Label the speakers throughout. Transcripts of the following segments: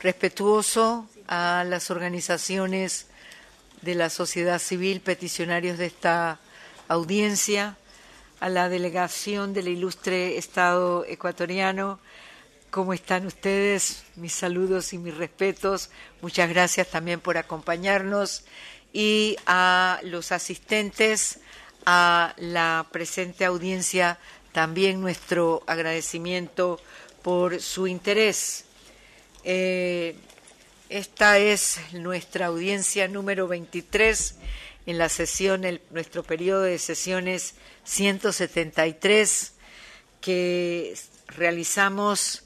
Speaker 1: respetuoso a las organizaciones de la sociedad civil, peticionarios de esta audiencia, a la delegación del ilustre Estado ecuatoriano. ¿Cómo están ustedes? Mis saludos y mis respetos. Muchas gracias también por acompañarnos y a los asistentes a la presente audiencia también nuestro agradecimiento por su interés. Eh, esta es nuestra audiencia número 23 en la sesión, nuestro periodo de sesiones 173 que realizamos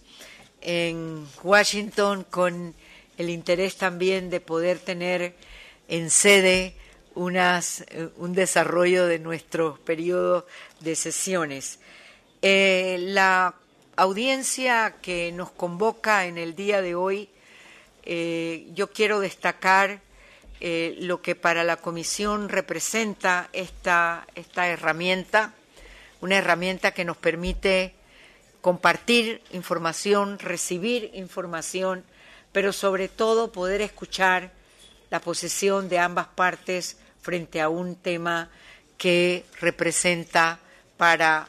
Speaker 1: en Washington con el interés también de poder tener en sede eh, un desarrollo de nuestro periodo de sesiones. Eh, la audiencia que nos convoca en el día de hoy, eh, yo quiero destacar eh, lo que para la Comisión representa esta, esta herramienta, una herramienta que nos permite compartir información, recibir información, pero sobre todo poder escuchar la posición de ambas partes frente a un tema que representa para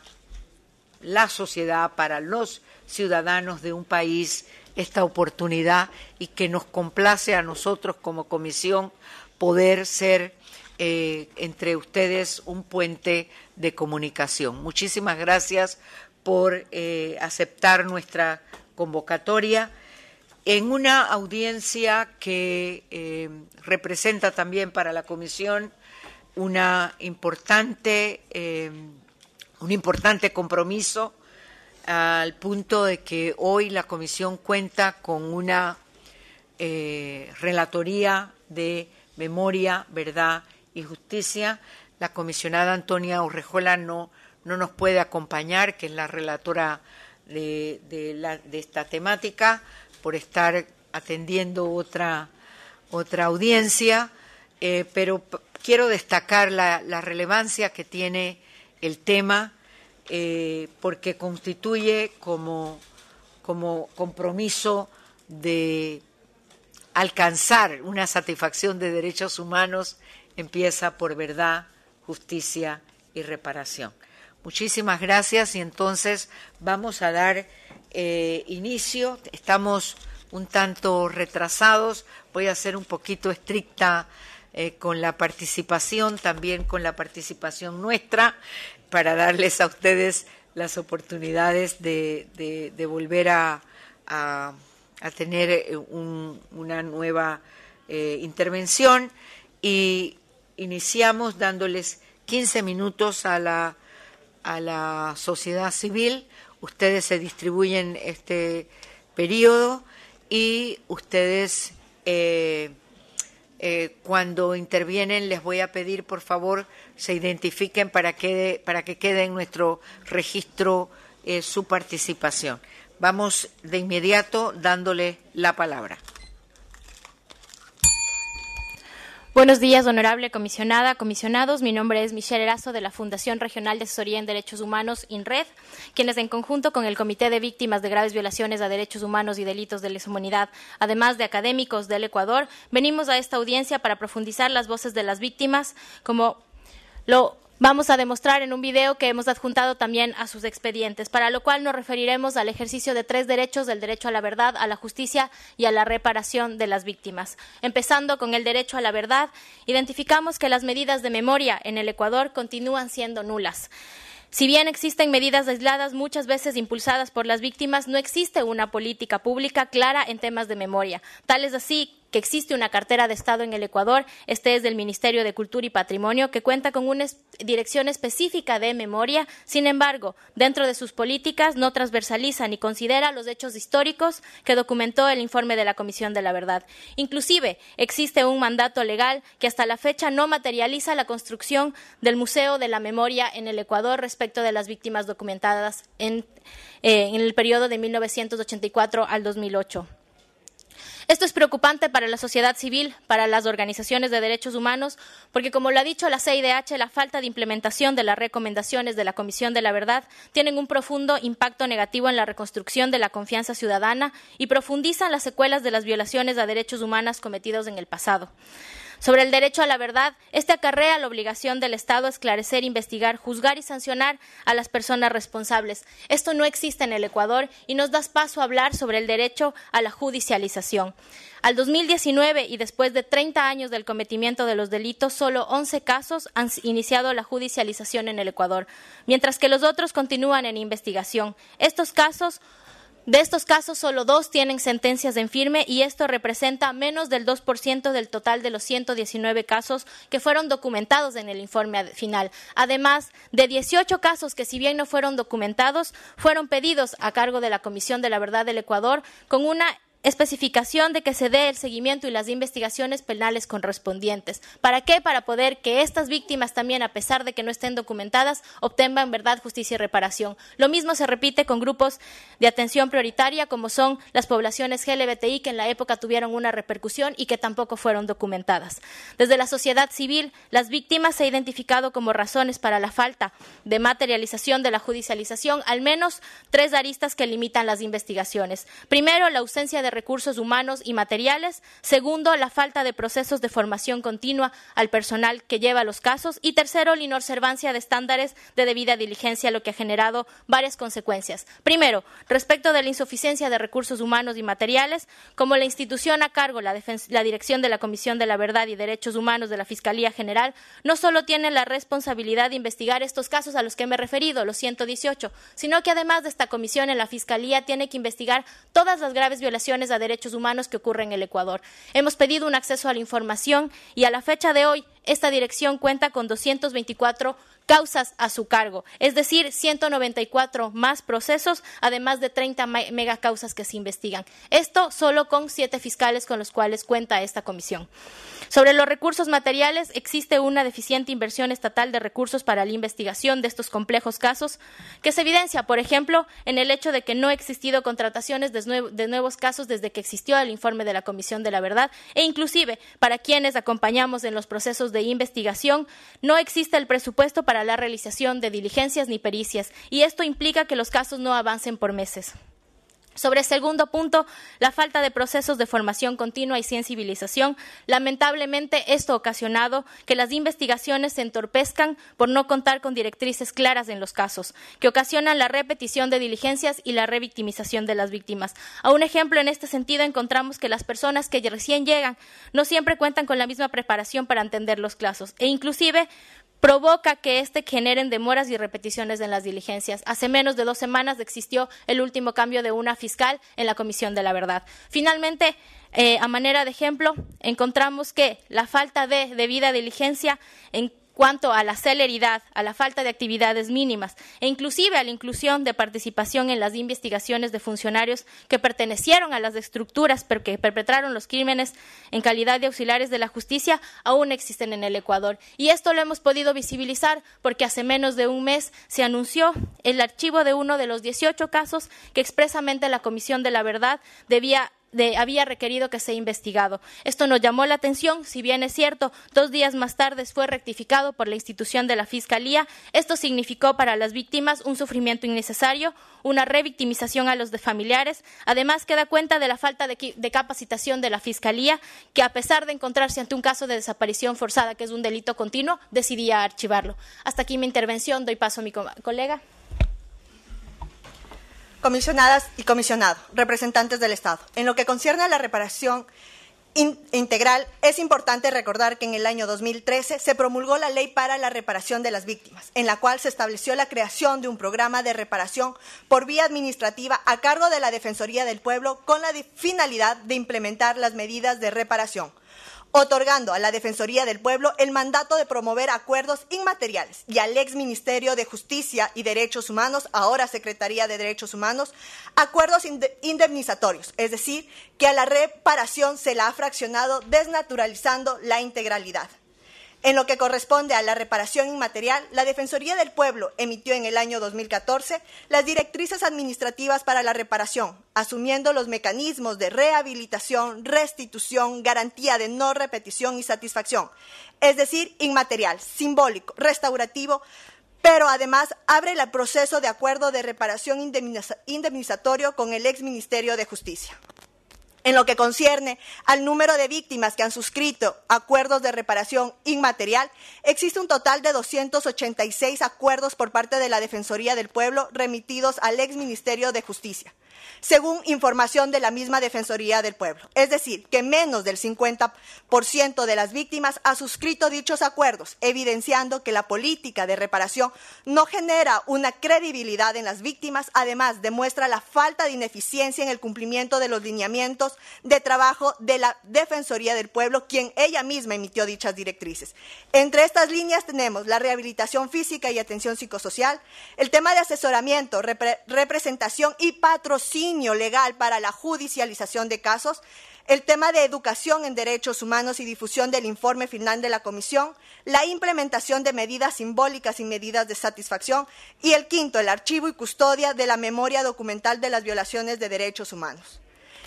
Speaker 1: la sociedad, para los ciudadanos de un país esta oportunidad y que nos complace a nosotros como comisión poder ser eh, entre ustedes un puente de comunicación. Muchísimas gracias por eh, aceptar nuestra convocatoria en una audiencia que eh, representa también para la comisión una importante un importante compromiso al punto de que hoy la Comisión cuenta con una eh, relatoría de memoria, verdad y justicia. La comisionada Antonia Urrejola no, no nos puede acompañar, que es la relatora de, esta temática, por estar atendiendo otra, otra audiencia, eh, pero quiero destacar la, la relevancia que tiene el tema eh, porque constituye como, como compromiso de alcanzar una satisfacción de derechos humanos empieza por verdad, justicia y reparación. Muchísimas gracias y entonces vamos a dar eh, inicio. Estamos un tanto retrasados. Voy a ser un poquito estricta eh, con la participación, también con la participación nuestra para darles a ustedes las oportunidades de, volver a, tener eh, una nueva eh, intervención y iniciamos dándoles 15 minutos a la, a la sociedad civil. Ustedes se distribuyen este periodo y ustedes eh, cuando intervienen les voy a pedir por favor se identifiquen para que, para que quede en nuestro registro eh, su participación. Vamos de inmediato dándole
Speaker 2: la palabra. Buenos días, honorable comisionada, comisionados. Mi nombre es Michelle Erazo de la Fundación Regional de Asesoría en Derechos Humanos, INRED, quienes en conjunto con el Comité de Víctimas de Graves Violaciones a Derechos Humanos y Delitos de Lesa Humanidad, además de académicos del Ecuador, venimos a esta audiencia para profundizar las voces de las víctimas como lo vamos a demostrar en un video que hemos adjuntado también a sus expedientes, para lo cual nos referiremos al ejercicio de tres derechos, del derecho a la verdad, a la justicia y a la reparación de las víctimas. Empezando con el derecho a la verdad, identificamos que las medidas de memoria en el Ecuador continúan siendo nulas. Si bien existen medidas aisladas muchas veces impulsadas por las víctimas, no existe una política pública clara en temas de memoria. Tal es así que existe una cartera de Estado en el Ecuador. Este es del Ministerio de Cultura y Patrimonio, que cuenta con una dirección específica de memoria. Sin embargo, dentro de sus políticas no transversaliza ni considera los hechos históricos que documentó el informe de la Comisión de la Verdad. Inclusive, existe un mandato legal que hasta la fecha no materializa la construcción del Museo de la Memoria en el Ecuador respecto de las víctimas documentadas en, eh, en el periodo de 1984 al 2008. Esto es preocupante para la sociedad civil, para las organizaciones de derechos humanos, porque como lo ha dicho la CIDH, la falta de implementación de las recomendaciones de la Comisión de la Verdad tienen un profundo impacto negativo en la reconstrucción de la confianza ciudadana y profundizan las secuelas de las violaciones a derechos humanos cometidas en el pasado. Sobre el derecho a la verdad, este acarrea la obligación del Estado a esclarecer, investigar, juzgar y sancionar a las personas responsables. Esto no existe en el Ecuador y nos da paso a hablar sobre el derecho a la judicialización. Al 2019 y después de 30 años del cometimiento de los delitos, solo 11 casos han iniciado la judicialización en el Ecuador, mientras que los otros continúan en investigación. Estos casos de estos casos, solo dos tienen sentencias en firme y esto representa menos del 2% del total de los 119 casos que fueron documentados en el informe final. Además de 18 casos que, si bien no fueron documentados, fueron pedidos a cargo de la Comisión de la Verdad del Ecuador con una especificación de que se dé el seguimiento y las investigaciones penales correspondientes. ¿Para qué? Para poder que estas víctimas también, a pesar de que no estén documentadas, obtengan verdad, justicia y reparación. Lo mismo se repite con grupos de atención prioritaria, como son las poblaciones LGBTI, que en la época tuvieron una repercusión y que tampoco fueron documentadas. Desde la sociedad civil, las víctimas se ha identificado como razones para la falta de materialización de la judicialización al menos tres aristas que limitan las investigaciones. Primero, la ausencia de recursos humanos y materiales. Segundo, la falta de procesos de formación continua al personal que lleva los casos. Y tercero, la inobservancia de estándares de debida diligencia, lo que ha generado varias consecuencias. Primero, respecto de la insuficiencia de recursos humanos y materiales, como la institución a cargo, la, dirección de la Comisión de la Verdad y Derechos Humanos de la Fiscalía General, no solo tiene la responsabilidad de investigar estos casos a los que me he referido, los 118, sino que además de esta comisión en la Fiscalía tiene que investigar todas las graves violaciones a derechos humanos que ocurren en el Ecuador. Hemos pedido un acceso a la información y a la fecha de hoy esta dirección cuenta con 224 causas a su cargo, es decir, 194 más procesos, además de 30 megacausas que se investigan. Esto solo con siete fiscales con los cuales cuenta esta comisión. Sobre los recursos materiales, existe una deficiente inversión estatal de recursos para la investigación de estos complejos casos, que se evidencia, por ejemplo, en el hecho de que no ha existido contrataciones de, nuevos casos desde que existió el informe de la Comisión de la Verdad, e inclusive para quienes acompañamos en los procesos de investigación, no existe el presupuesto para la realización de diligencias ni pericias, y esto implica que los casos no avancen por meses. Sobre el segundo punto, la falta de procesos de formación continua y sensibilización, lamentablemente esto ha ocasionado que las investigaciones se entorpezcan por no contar con directrices claras en los casos, que ocasionan la repetición de diligencias y la revictimización de las víctimas. A un ejemplo en este sentido encontramos que las personas que recién llegan no siempre cuentan con la misma preparación para entender los casos e inclusive provoca que éste generen demoras y repeticiones en las diligencias. Hace menos de dos semanas existió el último cambio de una fiscal en la Comisión de la Verdad. Finalmente, eh, a manera de ejemplo, encontramos que la falta de debida diligencia en cuanto a la celeridad, a la falta de actividades mínimas e inclusive a la inclusión de participación en las investigaciones de funcionarios que pertenecieron a las estructuras que perpetraron los crímenes en calidad de auxiliares de la justicia, aún existen en el Ecuador. Y esto lo hemos podido visibilizar porque hace menos de un mes se anunció el archivo de uno de los 18 casos que expresamente la Comisión de la Verdad debía había requerido que sea investigado. Esto nos llamó la atención, si bien es cierto, dos días más tarde fue rectificado por la institución de la Fiscalía. Esto significó para las víctimas un sufrimiento innecesario, una revictimización a los familiares. Además, queda cuenta de la falta de, capacitación de la Fiscalía, que a pesar de encontrarse ante un caso de desaparición forzada, que es un
Speaker 3: delito continuo, decidía archivarlo. Hasta aquí mi intervención. Doy paso a mi colega comisionadas y comisionados, representantes del Estado. En lo que concierne a la reparación integral, es importante recordar que en el año 2013 se promulgó la Ley para la Reparación de las Víctimas, en la cual se estableció la creación de un programa de reparación por vía administrativa a cargo de la Defensoría del Pueblo con la finalidad de implementar las medidas de reparación otorgando a la Defensoría del Pueblo el mandato de promover acuerdos inmateriales y al ex Ministerio de Justicia y Derechos Humanos, ahora Secretaría de Derechos Humanos, acuerdos indemnizatorios, es decir, que a la reparación se la ha fraccionado desnaturalizando la integralidad. En lo que corresponde a la reparación inmaterial, la Defensoría del Pueblo emitió en el año 2014 las directrices administrativas para la reparación, asumiendo los mecanismos de rehabilitación, restitución, garantía de no repetición y satisfacción, es decir, inmaterial, simbólico, restaurativo, pero además abre el proceso de acuerdo de reparación indemnizatorio con el ex Ministerio de Justicia en lo que concierne al número de víctimas que han suscrito acuerdos de reparación inmaterial, existe un total de 286 acuerdos por parte de la Defensoría del Pueblo remitidos al ex Ministerio de Justicia, según información de la misma Defensoría del Pueblo. Es decir, que menos del 50% de las víctimas ha suscrito dichos acuerdos, evidenciando que la política de reparación no genera una credibilidad en las víctimas, además demuestra la falta de ineficiencia en el cumplimiento de los lineamientos de trabajo de la Defensoría del Pueblo, quien ella misma emitió dichas directrices. Entre estas líneas tenemos la rehabilitación física y atención psicosocial, el tema de asesoramiento, representación y patrocinio legal para la judicialización de casos, el tema de educación en derechos humanos y difusión del informe final de la Comisión, la implementación de medidas simbólicas y medidas de satisfacción, y el quinto, el archivo y custodia de la memoria documental de las violaciones de derechos humanos.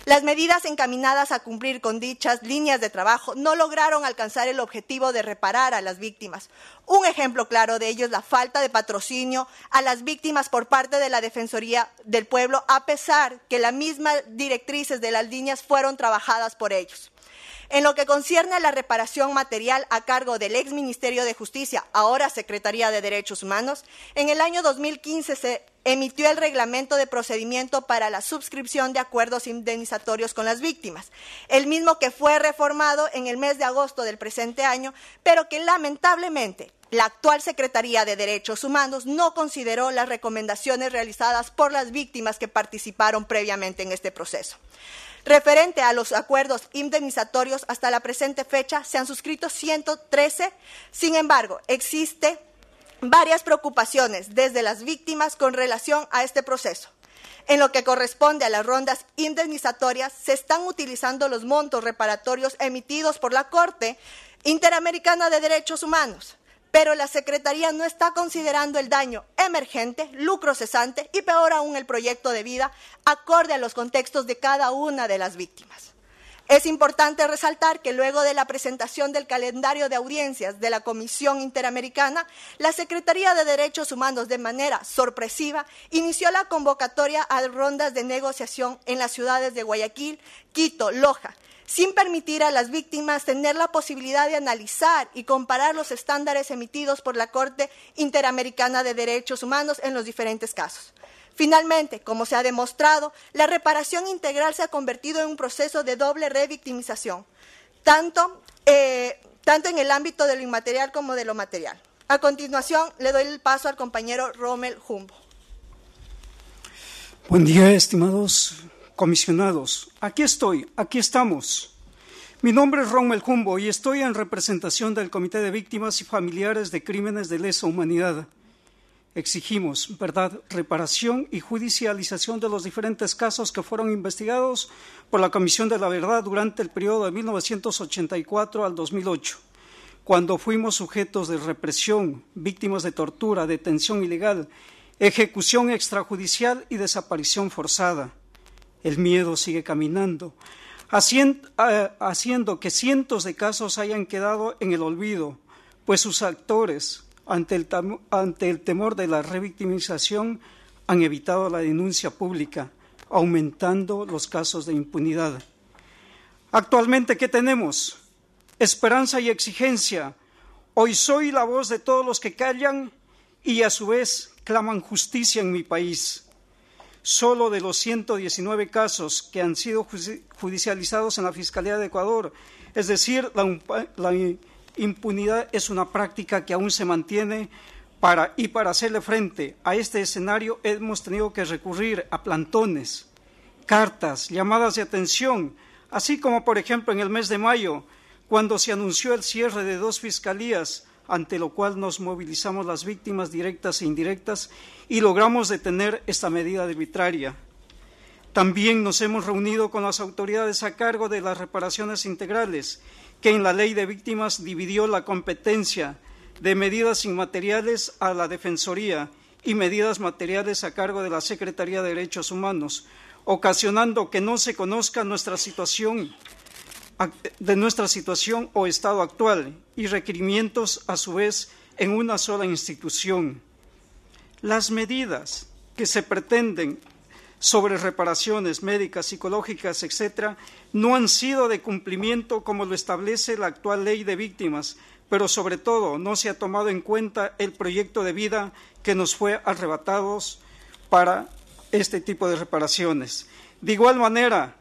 Speaker 3: Las medidas encaminadas a cumplir con dichas líneas de trabajo no lograron alcanzar el objetivo de reparar a las víctimas. Un ejemplo claro de ello es la falta de patrocinio a las víctimas por parte de la Defensoría del Pueblo, a pesar que las mismas directrices de las líneas fueron trabajadas por ellos. En lo que concierne a la reparación material a cargo del ex Ministerio de Justicia, ahora Secretaría de Derechos Humanos, en el año 2015 se emitió el reglamento de procedimiento para la suscripción de acuerdos indemnizatorios con las víctimas, el mismo que fue reformado en el mes de agosto del presente año, pero que lamentablemente la actual Secretaría de Derechos Humanos no consideró las recomendaciones realizadas por las víctimas que participaron previamente en este proceso. Referente a los acuerdos indemnizatorios, hasta la presente fecha se han suscrito 113. Sin embargo, existe varias preocupaciones desde las víctimas con relación a este proceso. En lo que corresponde a las rondas indemnizatorias, se están utilizando los montos reparatorios emitidos por la Corte Interamericana de Derechos Humanos pero la Secretaría no está considerando el daño emergente, lucro cesante y peor aún el proyecto de vida acorde a los contextos de cada una de las víctimas. Es importante resaltar que luego de la presentación del calendario de audiencias de la Comisión Interamericana, la Secretaría de Derechos Humanos de manera sorpresiva inició la convocatoria a rondas de negociación en las ciudades de Guayaquil, Quito, Loja, sin permitir a las víctimas tener la posibilidad de analizar y comparar los estándares emitidos por la Corte Interamericana de Derechos Humanos en los diferentes casos. Finalmente, como se ha demostrado, la reparación integral se ha convertido en un proceso de doble revictimización, tanto, eh, tanto en el ámbito de lo inmaterial como de lo material. A continuación, le doy el paso al compañero Rommel Jumbo.
Speaker 4: Buen día, estimados comisionados.
Speaker 3: Aquí estoy,
Speaker 4: aquí estamos. Mi nombre es Ron Jumbo y estoy en representación del Comité de Víctimas y Familiares de Crímenes de Lesa Humanidad. Exigimos verdad, reparación y judicialización de los diferentes casos que fueron investigados por la Comisión de la Verdad durante el periodo de 1984 al 2008, cuando fuimos sujetos de represión, víctimas de tortura, detención ilegal, ejecución extrajudicial y desaparición forzada. El miedo sigue caminando, ah, haciendo, que cientos de casos hayan quedado en el olvido, pues sus actores, ante el temor de la revictimización, han evitado la denuncia pública, aumentando los casos de impunidad. Actualmente, ¿qué tenemos? Esperanza y exigencia. Hoy soy la voz de todos los que callan y a su vez claman justicia en mi país. Solo de los 119 casos que han sido judicializados en la Fiscalía de Ecuador, es decir, la, impunidad es una práctica que aún se mantiene para, y para hacerle frente a este escenario hemos tenido que recurrir a plantones, cartas, llamadas de atención, así como por ejemplo en el mes de mayo, cuando se anunció el cierre de dos fiscalías ante lo cual nos movilizamos las víctimas directas e indirectas y logramos detener esta medida arbitraria. También nos hemos reunido con las autoridades a cargo de las reparaciones integrales, que en la ley de víctimas dividió la competencia de medidas inmateriales a la Defensoría y medidas materiales a cargo de la Secretaría de Derechos Humanos, ocasionando que no se conozca nuestra situación de nuestra situación o estado actual y requerimientos a su vez en una sola institución. Las medidas que se pretenden sobre reparaciones médicas, psicológicas, etcétera, no han sido de cumplimiento como lo establece la actual ley de víctimas, pero sobre todo no se ha tomado en cuenta el proyecto de vida que nos fue arrebatado para este tipo de reparaciones. De igual manera,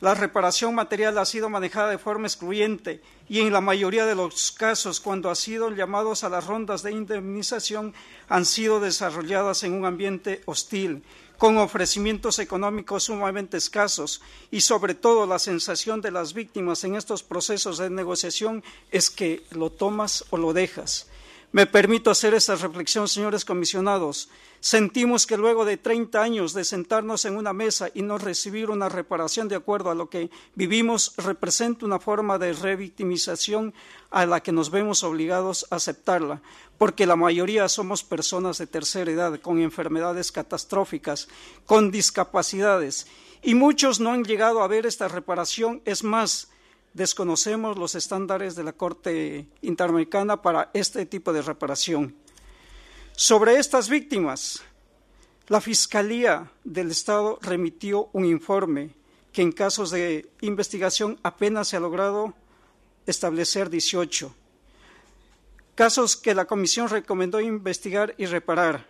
Speaker 4: la reparación material ha sido manejada de forma excluyente y en la mayoría de los casos cuando han sido llamados a las rondas de indemnización han sido desarrolladas en un ambiente hostil, con ofrecimientos económicos sumamente escasos y sobre todo la sensación de las víctimas en estos procesos de negociación es que lo tomas o lo dejas. Me permito hacer esta reflexión, señores comisionados. Sentimos que luego de 30 años de sentarnos en una mesa y no recibir una reparación de acuerdo a lo que vivimos representa una forma de revictimización a la que nos vemos obligados a aceptarla, porque la mayoría somos personas de tercera edad con enfermedades catastróficas, con discapacidades, y muchos no han llegado a ver esta reparación. Es más, desconocemos los estándares de la Corte Interamericana para este tipo de reparación. Sobre estas víctimas, la Fiscalía del Estado remitió un informe que en casos de investigación apenas se ha logrado establecer 18. Casos que la Comisión recomendó investigar y reparar.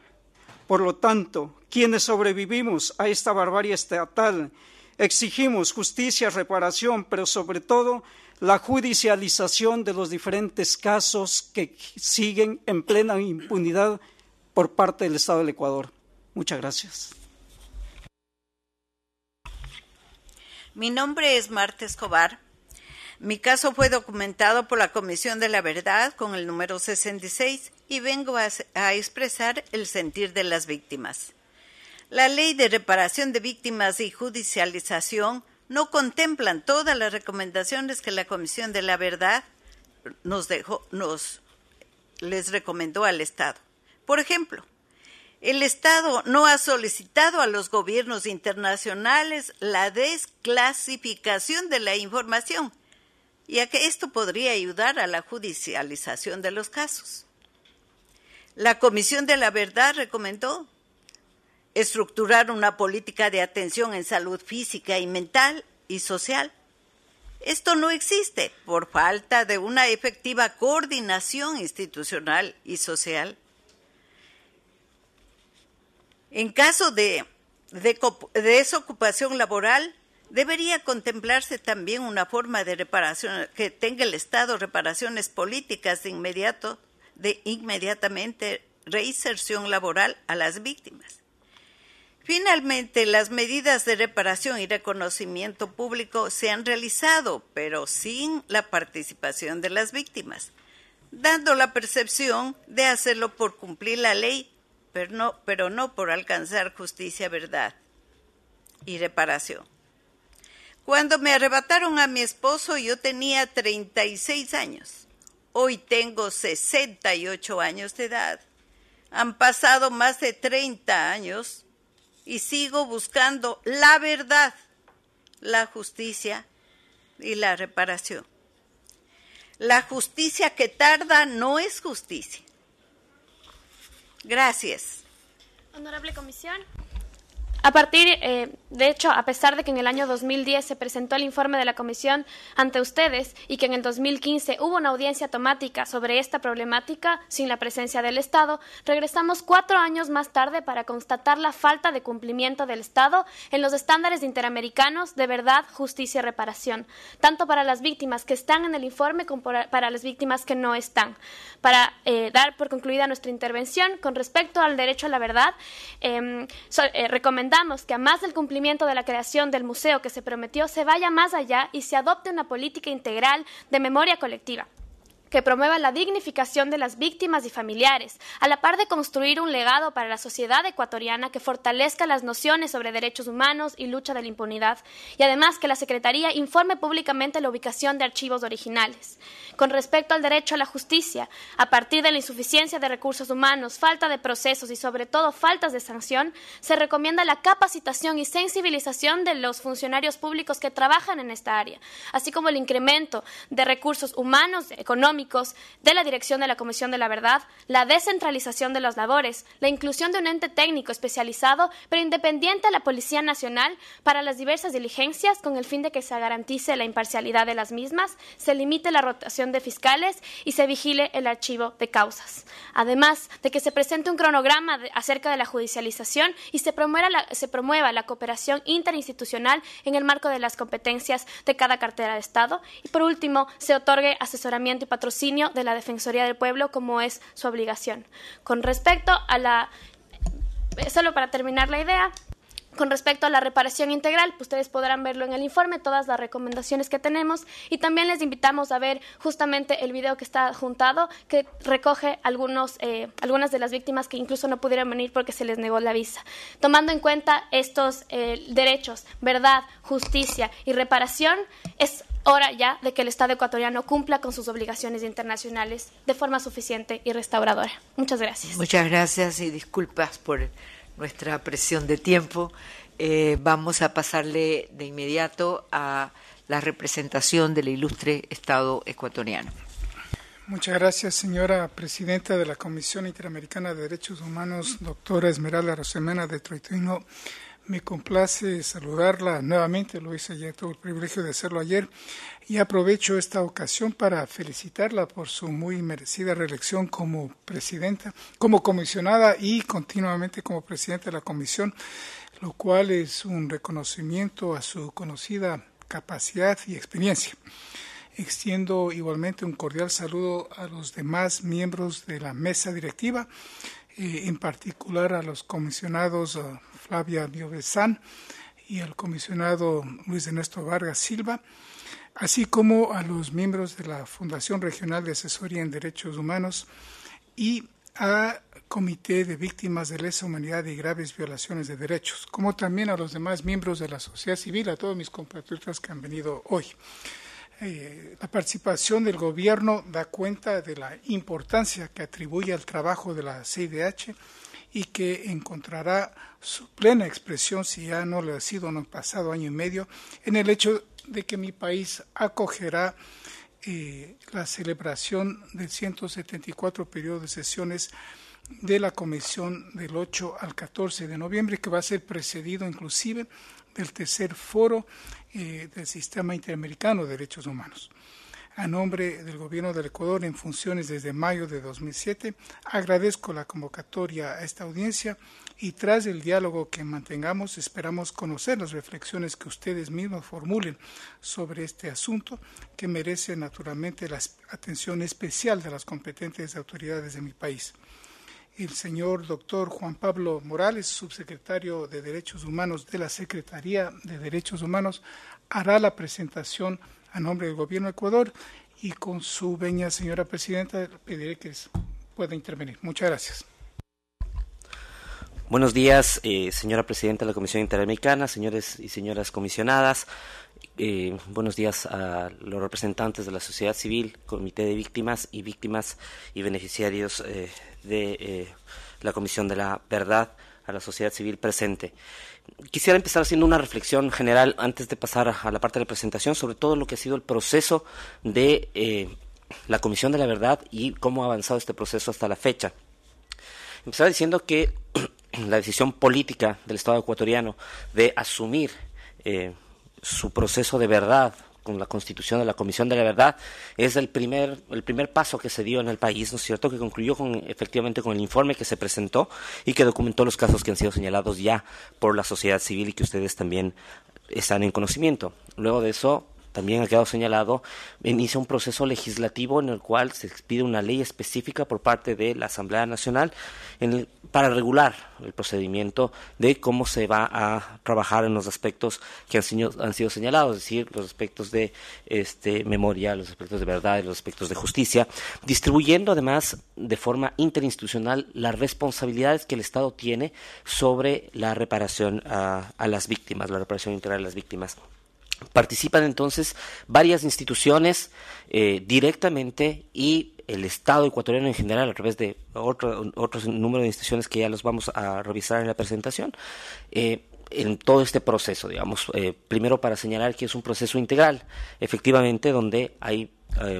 Speaker 4: Por lo tanto, quienes sobrevivimos a esta barbarie estatal, exigimos justicia, reparación, pero sobre todo la judicialización de los diferentes casos que siguen en plena impunidad por parte del Estado del Ecuador. Muchas gracias.
Speaker 5: Mi nombre es Marta Escobar. Mi caso fue documentado por la Comisión de la Verdad con el número 66 y vengo a, expresar el sentir de las víctimas. La ley de reparación de víctimas y judicialización no contemplan todas las recomendaciones que la Comisión de la Verdad nos dejó, nos les recomendó al Estado. Por ejemplo, el Estado no ha solicitado a los gobiernos internacionales la desclasificación de la información, ya que esto podría ayudar a la judicialización de los casos. La Comisión de la Verdad recomendó estructurar una política de atención en salud física y mental y social. Esto no existe por falta de una efectiva coordinación institucional y social. En caso de, desocupación laboral, debería contemplarse también una forma de reparación, que tenga el Estado reparaciones políticas de inmediato, de inmediatamente reinserción laboral a las víctimas. Finalmente, las medidas de reparación y reconocimiento público se han realizado, pero sin la participación de las víctimas, dando la percepción de hacerlo por cumplir la ley pero no, pero no por alcanzar justicia, verdad y reparación. Cuando me arrebataron a mi esposo yo tenía 36 años. Hoy tengo 68 años de edad. Han pasado más de 30 años y sigo buscando la verdad, la justicia y la reparación. La justicia que tarda no es
Speaker 6: justicia. Gracias. Honorable Comisión. A partir, eh, de hecho, a pesar de que en el año 2010 se presentó el informe de la Comisión ante ustedes y que en el 2015 hubo una audiencia automática sobre esta problemática sin la presencia del Estado, regresamos cuatro años más tarde para constatar la falta de cumplimiento del Estado en los estándares interamericanos de verdad, justicia y reparación, tanto para las víctimas que están en el informe como para las víctimas que no están. Para eh, dar por concluida nuestra intervención con respecto al derecho a la verdad, em, eh, recomendamos que, a más del cumplimiento de la creación del museo que se prometió, se vaya más allá y se adopte una política integral de memoria colectiva que promueva la dignificación de las víctimas y familiares, a la par de construir un legado para la sociedad ecuatoriana que fortalezca las nociones sobre derechos humanos y lucha de la impunidad, y además que la Secretaría informe públicamente la ubicación de archivos originales con respecto al derecho a la justicia, a partir de la insuficiencia de recursos humanos, falta de procesos y sobre todo faltas de sanción, se recomienda la capacitación y sensibilización de los funcionarios públicos que trabajan en esta área, así como el incremento de recursos humanos, económicos, de la dirección de la Comisión de la Verdad, la descentralización de las labores, la inclusión de un ente técnico especializado pero independiente a la Policía Nacional para las diversas diligencias con el fin de que se garantice la imparcialidad de las mismas, se limite la rotación de Fiscales y se vigile el archivo de causas. Además de que se presente un cronograma acerca de la judicialización y se promueva se promueva la cooperación interinstitucional en el marco de las competencias de cada cartera de Estado. Y por último, se otorgue asesoramiento y patrocinio de la Defensoría del Pueblo como es su obligación. Con respecto a la... Eh, solo para terminar la idea, con respecto a la reparación integral, pues ustedes podrán verlo en el informe, todas las recomendaciones que tenemos y también les invitamos a ver justamente el video que está juntado que recoge algunos, eh, algunas de las víctimas que incluso no pudieron venir porque se les negó la visa. Tomando en cuenta estos eh, derechos, verdad, justicia y reparación, es hora ya de que el Estado ecuatoriano cumpla con sus obligaciones internacionales de forma suficiente y restauradora. Muchas gracias.
Speaker 1: Muchas gracias y disculpas por nuestra presión de tiempo, eh, vamos a pasarle de inmediato a la representación del ilustre Estado ecuatoriano.
Speaker 7: Muchas gracias, señora presidenta de la Comisión Interamericana de Derechos Humanos, doctora Esmeralda Rosemena de Troitino me complace saludarla nuevamente, lo hice ayer, tuve el privilegio de hacerlo ayer, y aprovecho esta ocasión para felicitarla por su muy merecida reelección como presidenta, como comisionada y continuamente como presidenta de la comisión, lo cual es un reconocimiento a su conocida capacidad y experiencia. Extiendo igualmente un cordial saludo a los demás miembros de la mesa directiva, eh, en particular a los comisionados ah, Flavia Diobesán y al comisionado Luis Ernesto Vargas Silva, así como a los miembros de la Fundación Regional de Asesoría en Derechos Humanos y a Comité de Víctimas de Lesa Humanidad y Graves Violaciones de Derechos, como también a los demás miembros de la sociedad civil, a todos mis compatriotas que han venido hoy. Eh, la participación del gobierno da cuenta de la importancia que atribuye al trabajo de la CIDH y que encontrará su plena expresión, si ya no lo ha sido en el pasado año y medio, en el hecho de que mi país acogerá eh, la celebración del 174 periodo de sesiones de la Comisión del 8 al 14 de noviembre, que va a ser precedido inclusive del tercer foro eh, del Sistema Interamericano de Derechos Humanos. A nombre del Gobierno del Ecuador en funciones desde mayo de 2007, agradezco la convocatoria a esta audiencia y tras el diálogo que mantengamos esperamos conocer las reflexiones que ustedes mismos formulen sobre este asunto que merece naturalmente la atención especial de las competentes autoridades de mi país el señor doctor Juan Pablo Morales, subsecretario de Derechos Humanos de la Secretaría de Derechos Humanos, hará la presentación a nombre del gobierno de Ecuador y con su veña señora presidenta pediré que pueda intervenir. Muchas gracias.
Speaker 8: Buenos días, eh, señora presidenta de la Comisión Interamericana, señores y señoras comisionadas. Eh, buenos días a los representantes de la sociedad civil, Comité de Víctimas y Víctimas y Beneficiarios eh, de la Comisión de la Verdad, a la sociedad civil presente quisiera empezar haciendo una reflexión general antes de pasar a la parte de la presentación sobre todo lo que ha sido el proceso de eh, la Comisión de la Verdad y cómo ha avanzado este proceso hasta la fecha. Empezaba diciendo que la decisión política del Estado ecuatoriano de asumir eh, su proceso de verdad con la constitución de la Comisión de la Verdad, es el primer, el primer paso que se dio en el país, ¿no es cierto?, que concluyó con, efectivamente con el informe que se presentó y que documentó los casos que han sido señalados ya por la sociedad civil y que ustedes también están en conocimiento. Luego de eso, también ha quedado señalado, inicia un proceso legislativo en el cual se expide una ley específica por parte de la Asamblea Nacional para regular el procedimiento de cómo se va a trabajar en los aspectos que han sido, señalados, es decir, los aspectos de este, memoria, los aspectos de verdad, los aspectos de justicia, distribuyendo además de forma interinstitucional las responsabilidades que el Estado tiene sobre la reparación a, las víctimas, la reparación integral de las víctimas. Participan entonces varias instituciones eh, directamente y el Estado ecuatoriano en general, a través de otro, otros número de instituciones que ya los vamos a revisar en la presentación, eh, en todo este proceso, digamos. Eh, primero para señalar que es un proceso integral, efectivamente, donde hay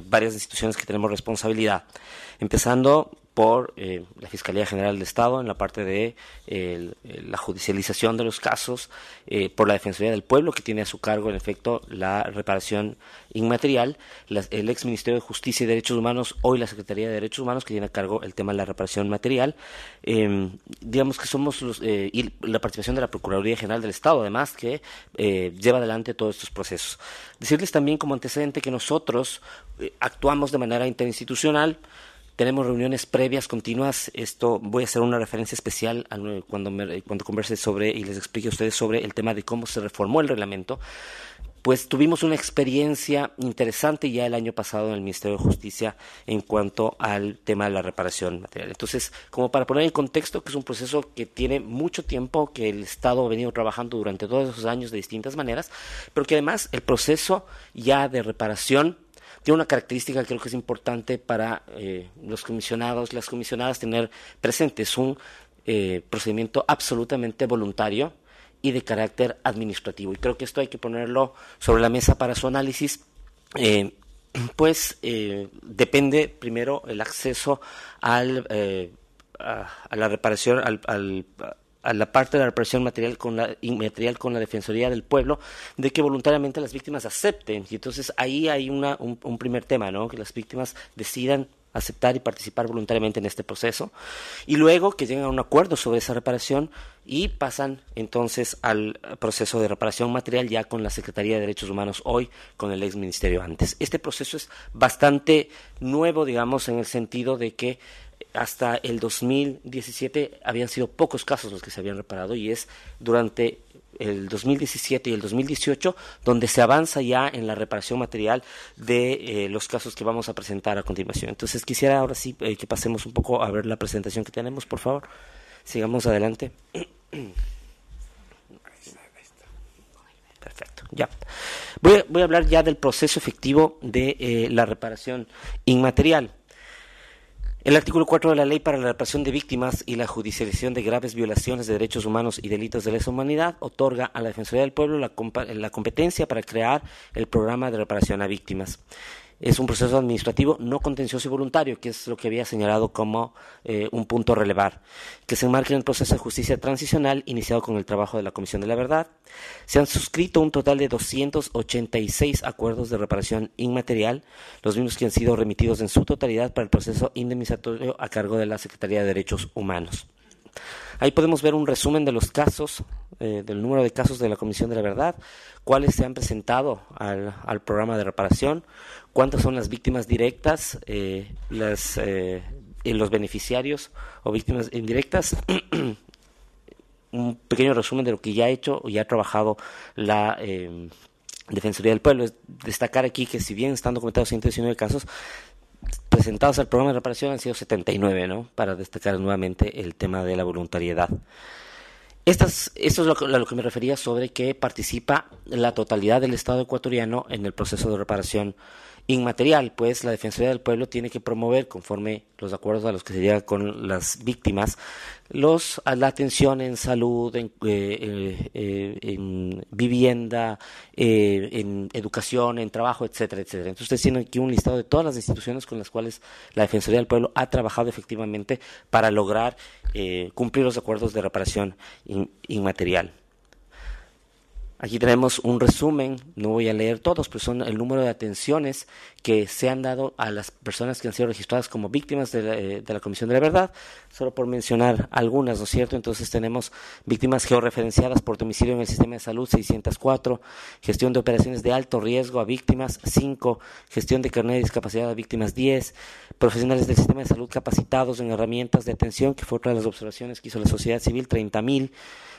Speaker 8: varias instituciones que tenemos responsabilidad, empezando por eh, la Fiscalía General del Estado en la parte de eh, eh, la judicialización de los casos por la Defensoría del Pueblo, que tiene a su cargo, en efecto, la reparación inmaterial, el ex Ministerio de Justicia y Derechos Humanos, hoy la Secretaría de Derechos Humanos, que tiene a cargo el tema de la reparación material. Em, digamos que somos y la participación de la Procuraduría General del Estado, además, que lleva adelante todos estos procesos. Decirles también como antecedente que nosotros actuamos de manera interinstitucional, tenemos reuniones previas, continuas. Esto voy a hacer una referencia especial cuando, me, cuando converse sobre y les explique a ustedes sobre el tema de cómo se reformó el reglamento. Pues tuvimos una experiencia interesante ya el año pasado en el Ministerio de Justicia en cuanto al tema de la reparación material. Entonces, como para poner en contexto, que es un proceso que tiene mucho tiempo, que el Estado ha venido trabajando durante todos esos años de distintas maneras, pero que además el proceso ya de reparación tiene una característica que creo que es importante para eh, los comisionados, las comisionadas tener presente. Es un eh, procedimiento absolutamente voluntario y de carácter administrativo. Y creo que esto hay que ponerlo sobre la mesa para su análisis. Eh, pues depende primero el acceso al, a, la reparación, al a la parte de la reparación material con la inmaterial con la Defensoría del Pueblo, de que voluntariamente las víctimas acepten. Y entonces ahí hay un, un primer tema, ¿no? Que las víctimas decidan aceptar y participar voluntariamente en este proceso. Y luego que lleguen a un acuerdo sobre esa reparación y pasan entonces al proceso de reparación material ya con la Secretaría de Derechos Humanos hoy, con el ex ministerio antes. Este proceso es bastante nuevo, digamos, en el sentido de que hasta el 2017 habían sido pocos casos los que se habían reparado y es durante el 2017 y el 2018 donde se avanza ya en la reparación material de eh, los casos que vamos a presentar a continuación. Entonces quisiera ahora sí eh, que pasemos un poco a ver la presentación que tenemos, por favor. Sigamos adelante. Perfecto, ya. Voy, a hablar ya del proceso efectivo de eh, la reparación inmaterial. El artículo 4 de la Ley para la Reparación de Víctimas y la Judicialización de Graves Violaciones de Derechos Humanos y Delitos de Lesa Humanidad otorga a la Defensoría del Pueblo la, la competencia para crear el programa de reparación a víctimas es un proceso administrativo no contencioso y voluntario, que es lo que había señalado como eh, un punto a relevar, que se enmarca en el proceso de justicia transicional iniciado con el trabajo de la Comisión de la Verdad. Se han suscrito un total de 286 acuerdos de reparación inmaterial, los mismos que han sido remitidos en su totalidad para el proceso indemnizatorio a cargo de la Secretaría de Derechos Humanos. Ahí podemos ver un resumen de los casos, eh, del número de casos de la Comisión de la Verdad, cuáles se han presentado al, programa de reparación, cuántas son las víctimas directas, eh, las, eh, los beneficiarios o víctimas indirectas. un pequeño resumen de lo que ya ha hecho y ha trabajado la... Defensoría del Pueblo. destacar aquí que si bien están documentados 119 casos, presentados al programa de reparación han sido 79, ¿no? Para destacar nuevamente el tema de la voluntariedad. esto es lo lo que me refería sobre que participa la totalidad del Estado ecuatoriano en el proceso de reparación inmaterial, pues la Defensoría del Pueblo tiene que promover, conforme los acuerdos a los que se llega con las víctimas, los, la atención en salud, en, eh, eh, eh, vivienda, en educación, en trabajo, etcétera, etcétera. Entonces ustedes tienen aquí un listado de todas las instituciones con las cuales la Defensoría del Pueblo ha trabajado efectivamente para lograr cumplir los acuerdos de reparación inmaterial. Aquí tenemos un resumen, no voy a leer todos, pero son el número de atenciones que se han dado a las personas que han sido registradas como víctimas de la, eh, Comisión de la Verdad, solo por mencionar algunas, ¿no es cierto? Entonces tenemos víctimas georreferenciadas por domicilio en el sistema de salud 604, gestión de operaciones de alto riesgo a víctimas 5, gestión de carnet de discapacidad a víctimas 10, profesionales del sistema de salud capacitados en herramientas de atención, que fue otra de las observaciones que hizo la sociedad civil, 30.000. mil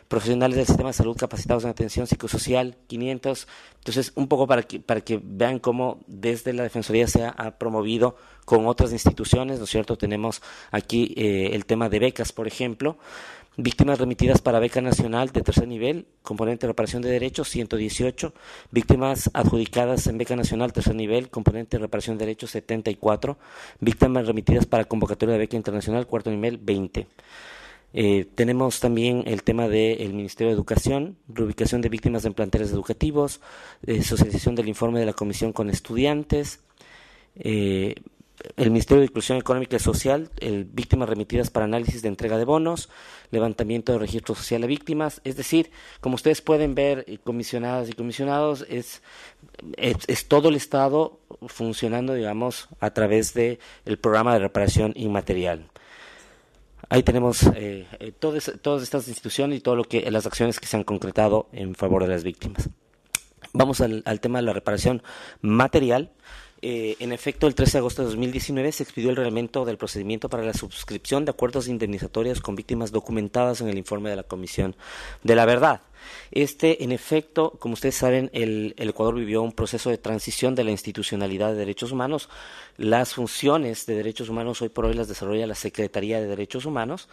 Speaker 8: profesionales del sistema de salud capacitados en atención psicosocial, 500. Entonces, un poco para que, para que vean cómo desde la Defensoría se ha, promovido con otras instituciones, ¿no es cierto? Tenemos aquí eh, el tema de becas, por ejemplo. Víctimas remitidas para beca nacional de tercer nivel, componente de reparación de derechos, 118. Víctimas adjudicadas en beca nacional tercer nivel, componente de reparación de derechos, 74. Víctimas remitidas para convocatoria de beca internacional, cuarto nivel, 20. Eh, tenemos también el tema del Ministerio de Educación, reubicación de víctimas en planteles educativos, eh, socialización del informe de la Comisión con estudiantes, eh, el Ministerio de Inclusión Económica y Social, víctimas remitidas para análisis de entrega de bonos, levantamiento de registro social de víctimas. Es decir, como ustedes pueden ver, eh, comisionadas y comisionados, es, todo el Estado funcionando, digamos, a través del programa de reparación inmaterial. Ahí tenemos eh, eh, todas, todas estas instituciones y todas lo que, las acciones que se han concretado en favor de las víctimas. Vamos al tema de la reparación material. Eh, en efecto, el 13 de agosto de 2019 se expidió el reglamento del procedimiento para la suscripción de acuerdos indemnizatorios con víctimas documentadas en el informe de la Comisión de la Verdad. Este, en efecto, como ustedes saben, el, Ecuador vivió un proceso de transición de la institucionalidad de derechos humanos. Las funciones de derechos humanos hoy por hoy las desarrolla la Secretaría de Derechos Humanos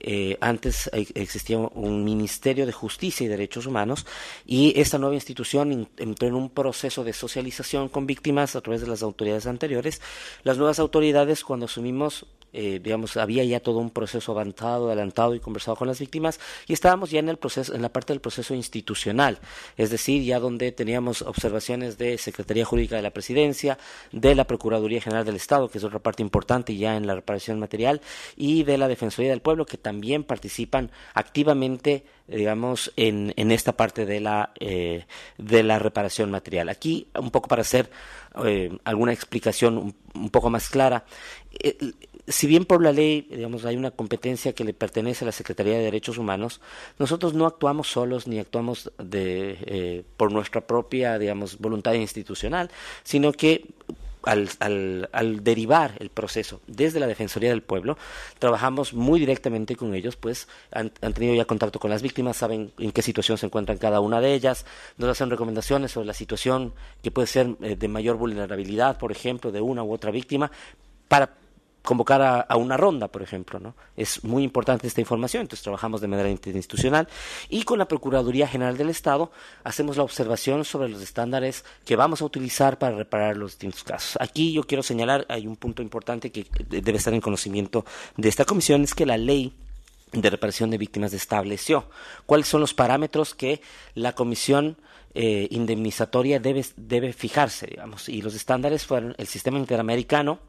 Speaker 8: eh, antes existía un Ministerio de Justicia y Derechos Humanos y esta nueva institución entró en un proceso de socialización con víctimas a través de las autoridades anteriores. Las nuevas autoridades, cuando asumimos eh, digamos, había ya todo un proceso avanzado, adelantado y conversado con las víctimas y estábamos ya en el proceso, en la parte del proceso institucional, es decir, ya donde teníamos observaciones de Secretaría Jurídica de la Presidencia, de la Procuraduría General del Estado, que es otra parte importante ya en la reparación material, y de la Defensoría del Pueblo, que también participan activamente digamos, en, esta parte de la, eh, de la reparación material. Aquí, un poco para hacer eh, alguna explicación un, poco más clara, si bien por la ley, digamos, hay una competencia que le pertenece a la Secretaría de Derechos Humanos, nosotros no actuamos solos ni actuamos eh, por nuestra propia, digamos, voluntad institucional, sino que al, derivar el proceso desde la Defensoría del Pueblo, trabajamos muy directamente con ellos, pues han, tenido ya contacto con las víctimas, saben en qué situación se encuentran cada una de ellas, nos hacen recomendaciones sobre la situación que puede ser eh, de mayor vulnerabilidad, por ejemplo, de una u otra víctima, para convocar a, una ronda, por ejemplo. ¿no? Es muy importante esta información, entonces trabajamos de manera interinstitucional y con la Procuraduría General del Estado hacemos la observación sobre los estándares que vamos a utilizar para reparar los distintos casos. Aquí yo quiero señalar, hay un punto importante que debe estar en conocimiento de esta comisión, es que la ley de reparación de víctimas estableció cuáles son los parámetros que la comisión eh, indemnizatoria debe, debe fijarse, digamos, y los estándares fueron el sistema interamericano,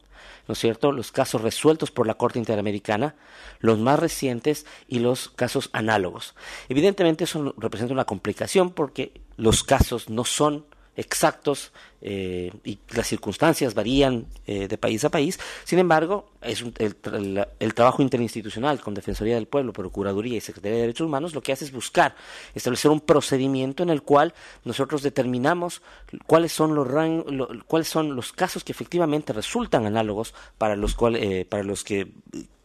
Speaker 8: ¿no es cierto?, los casos resueltos por la Corte Interamericana, los más recientes y los casos análogos. Evidentemente eso representa una complicación porque los casos no son exactos eh, y las circunstancias varían eh, de país a país. Sin embargo, es el, trabajo interinstitucional con Defensoría del Pueblo, Procuraduría y Secretaría de Derechos Humanos lo que hace es buscar establecer un procedimiento en el cual nosotros determinamos cuáles son los, cuáles son los casos que efectivamente resultan análogos para los, eh, para los que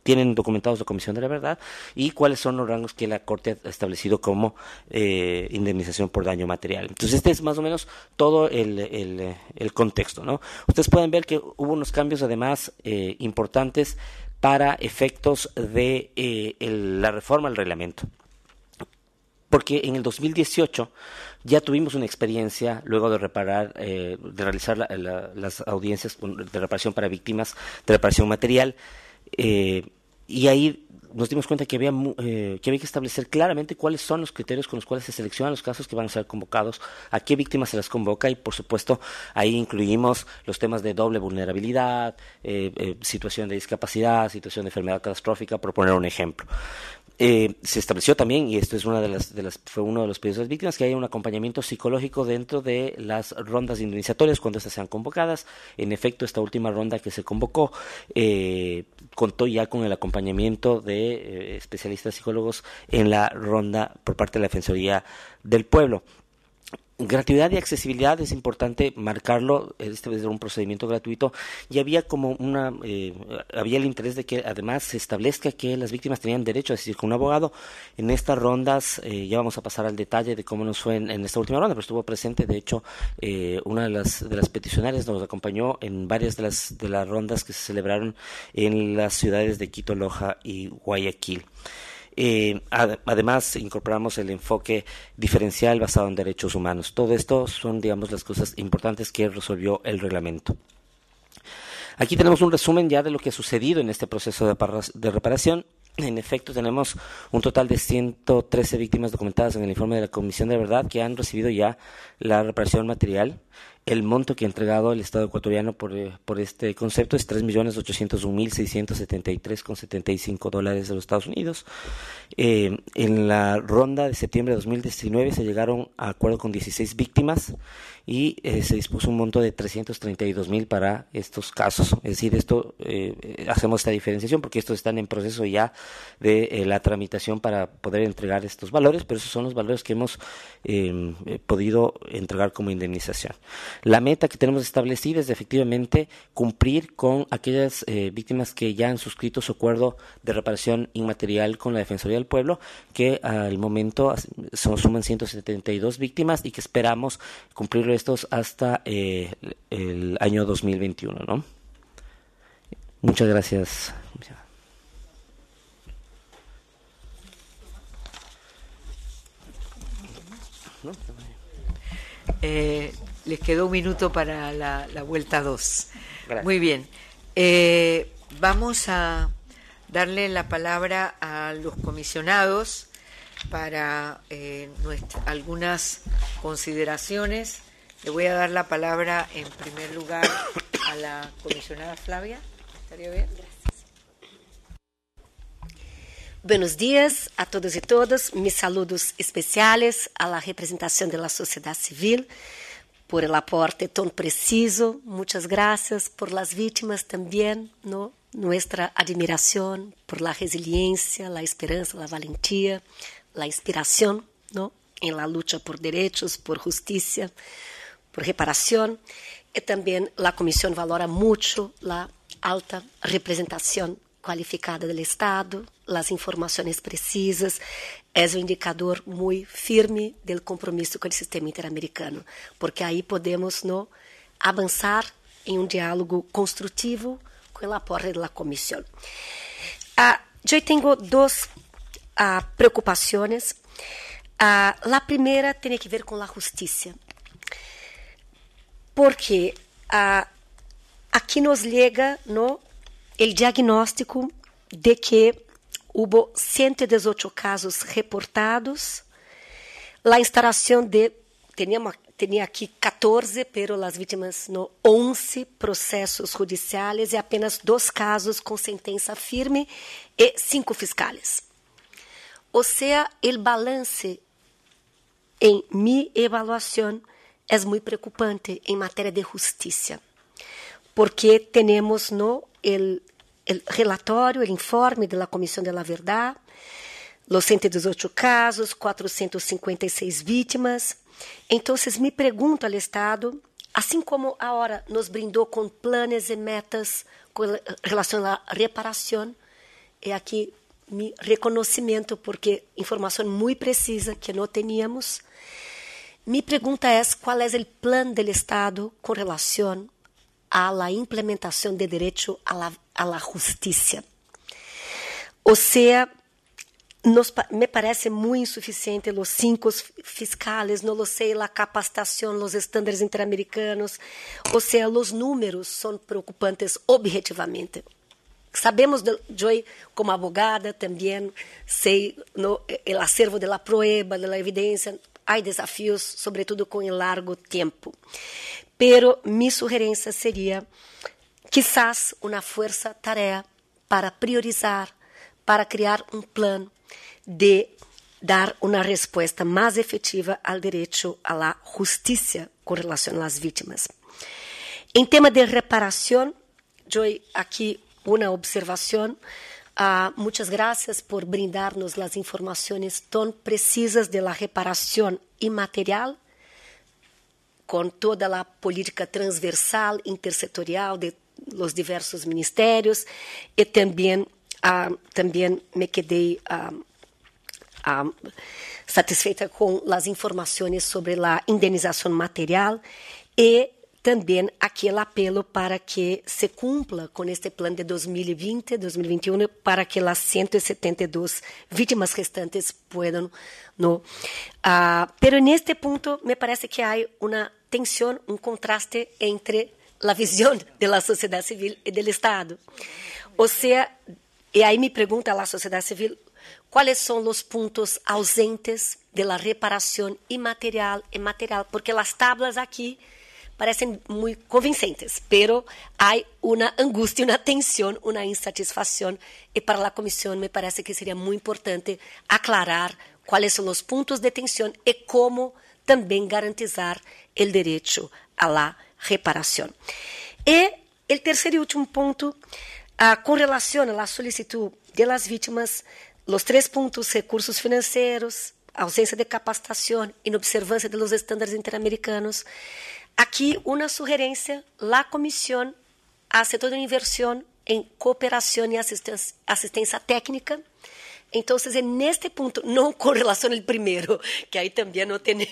Speaker 8: tienen documentados la Comisión de la Verdad y cuáles son los rangos que la Corte ha establecido como eh, indemnización por daño material. Entonces, este es más o menos todo el, contexto. ¿no? Ustedes pueden ver que hubo unos cambios además eh, importantes para efectos de eh, la reforma al reglamento. Porque en el 2018 ya tuvimos una experiencia luego de reparar, de realizar las audiencias de reparación para víctimas de reparación material eh, y ahí nos dimos cuenta eh, que había, que establecer claramente cuáles son los criterios con los cuales se seleccionan los casos que van a ser convocados, a qué víctimas se las convoca y, por supuesto, ahí incluimos los temas de doble vulnerabilidad, eh, situación de discapacidad, situación de enfermedad catastrófica, por poner un ejemplo. Eh, se estableció también, y esto es una de las, fue uno de los pedidos de las víctimas, que haya un acompañamiento psicológico dentro de las rondas indemnizatorias cuando estas sean convocadas. En efecto, esta última ronda que se convocó eh, contó ya con el acompañamiento de eh, especialistas psicólogos en la ronda por parte de la Defensoría del Pueblo gratuidad y accesibilidad es importante marcarlo, este debe ser un procedimiento gratuito, y había como una, eh, había el interés de que además se establezca que las víctimas tenían derecho a decir con un abogado. En estas rondas, eh, ya vamos a pasar al detalle de cómo nos fue en, esta última ronda, pero estuvo presente, de hecho, eh, una de las, de las peticionarias nos acompañó en varias de las, de las rondas que se celebraron en las ciudades de Quito, Loja y Guayaquil. Eh, además, incorporamos el enfoque diferencial basado en derechos humanos. Todo esto son, digamos, las cosas importantes que resolvió el reglamento. Aquí tenemos un resumen ya de lo que ha sucedido en este proceso de, reparación. En efecto, tenemos un total de 113 víctimas documentadas en el informe de la Comisión de Verdad que han recibido ya la reparación material. El monto que ha entregado el Estado ecuatoriano por, eh, por este concepto es 3.801.673,75 dólares de los Estados Unidos. Eh, en la ronda de septiembre de 2019 se llegaron a acuerdo con 16 víctimas y eh, se dispuso un monto de 332 mil para estos casos. Es decir, esto eh, hacemos esta diferenciación porque estos están en proceso ya de eh, la tramitación para poder entregar estos valores, pero esos son los valores que hemos em, podido entregar como indemnización. La meta que tenemos establecida es efectivamente cumplir con aquellas víctimas que ya han suscrito su acuerdo de reparación inmaterial con la Defensoría del Pueblo, que al momento son, suman 172 víctimas y que esperamos cumplirlo estos hasta eh, el año 2021, ¿no? Muchas gracias.
Speaker 1: Eh, les quedó un minuto para la, vuelta 2. Muy bien. Eh, vamos a darle la palabra a los comisionados para algunas consideraciones le voy a dar la palabra en primer lugar a la comisionada Flavia. ¿Estaría bien?
Speaker 9: Buenos días a todos y todas. Mis saludos especiales a la representación de la sociedad civil por el aporte tan preciso. Muchas gracias por las víctimas también, ¿no? Nuestra admiración por la resiliencia, la esperanza, la valentía, la inspiración, ¿no? En la lucha por derechos, por justicia. por reparação, e também a Comissão valora muito a alta representação qualificada do Estado, as informações precisas, é um indicador muito firme do compromisso com o sistema interamericano, porque aí podemos no avançar em um diálogo construtivo com a aporte da comissão. Ah, eu tenho duas ah, preocupações. Ah, a primeira tem a ver com a justiça porque ah, aqui nos liga no el diagnóstico de que houve 118 casos reportados, a instalação de teníamos tinha aqui 14, pero as vítimas no 11 processos judiciais e apenas dois casos com sentença firme e cinco fiscais. Ou seja, o balance em minha avaliação é muito preocupante em matéria de justiça, porque temos no el, el relatório, o informe da Comissão de la Verdade, os 118 casos, 456 vítimas. Então, me pergunto ao Estado, assim como a hora nos brindou com planos e metas com relação à reparação, é aqui meu reconhecimento, porque informação muito precisa que não tínhamos. Me pergunta é qual é o plano do Estado com relação à implementação de direito à la, Ou seja, nos, me parece muito insuficiente os cinco fiscais, não sei, a capacitação, os estándares interamericanos, ou seja, os números são preocupantes objetivamente. Sabemos, Joy, como abogada, também sei o acervo de la prueba, de la evidência, Há desafios, sobretudo com largo tempo. Pero minha sugestão seria, quizás uma força tarefa para priorizar, para criar um plano de dar uma resposta mais efetiva ao direito à justiça com relação às vítimas. Em tema de reparação, eu aqui uma observação. Uh, muchas gracias por brindarnos las informaciones tan precisas de la reparación inmaterial con toda la política transversal, intersectorial de los diversos ministerios y también, uh, también me quedé ah, satisfeita con las informaciones sobre la indemnización material y também aquele apelo para que se cumpra com este plano de 2020-2021 para que as 172 vítimas restantes possam no ah, pero neste ponto me parece que há uma tensão, um contraste entre a visão da sociedade civil e do Estado. Ou seja, e aí me pergunta a sociedade civil quais são os pontos ausentes da reparação imaterial e material, porque as tablas aqui parecem muito convincentes, pero hay una angustia, una tensión, una insatisfacción e para la comisión me parece que sería muy importante aclarar cuáles son los puntos de tensión e cómo también garantizar el derecho a la reparación. E el tercer y último punto, uh, con relación la solicitud de las víctimas, los tres puntos, recursos financieros, ausência de capacitação, inobservância dos estándares interamericanos, aqui uma sugerência: a comissão hace toda una inversão em cooperação e assistência técnica. Então, en ponto, não no com relación primeiro, que aí também não temos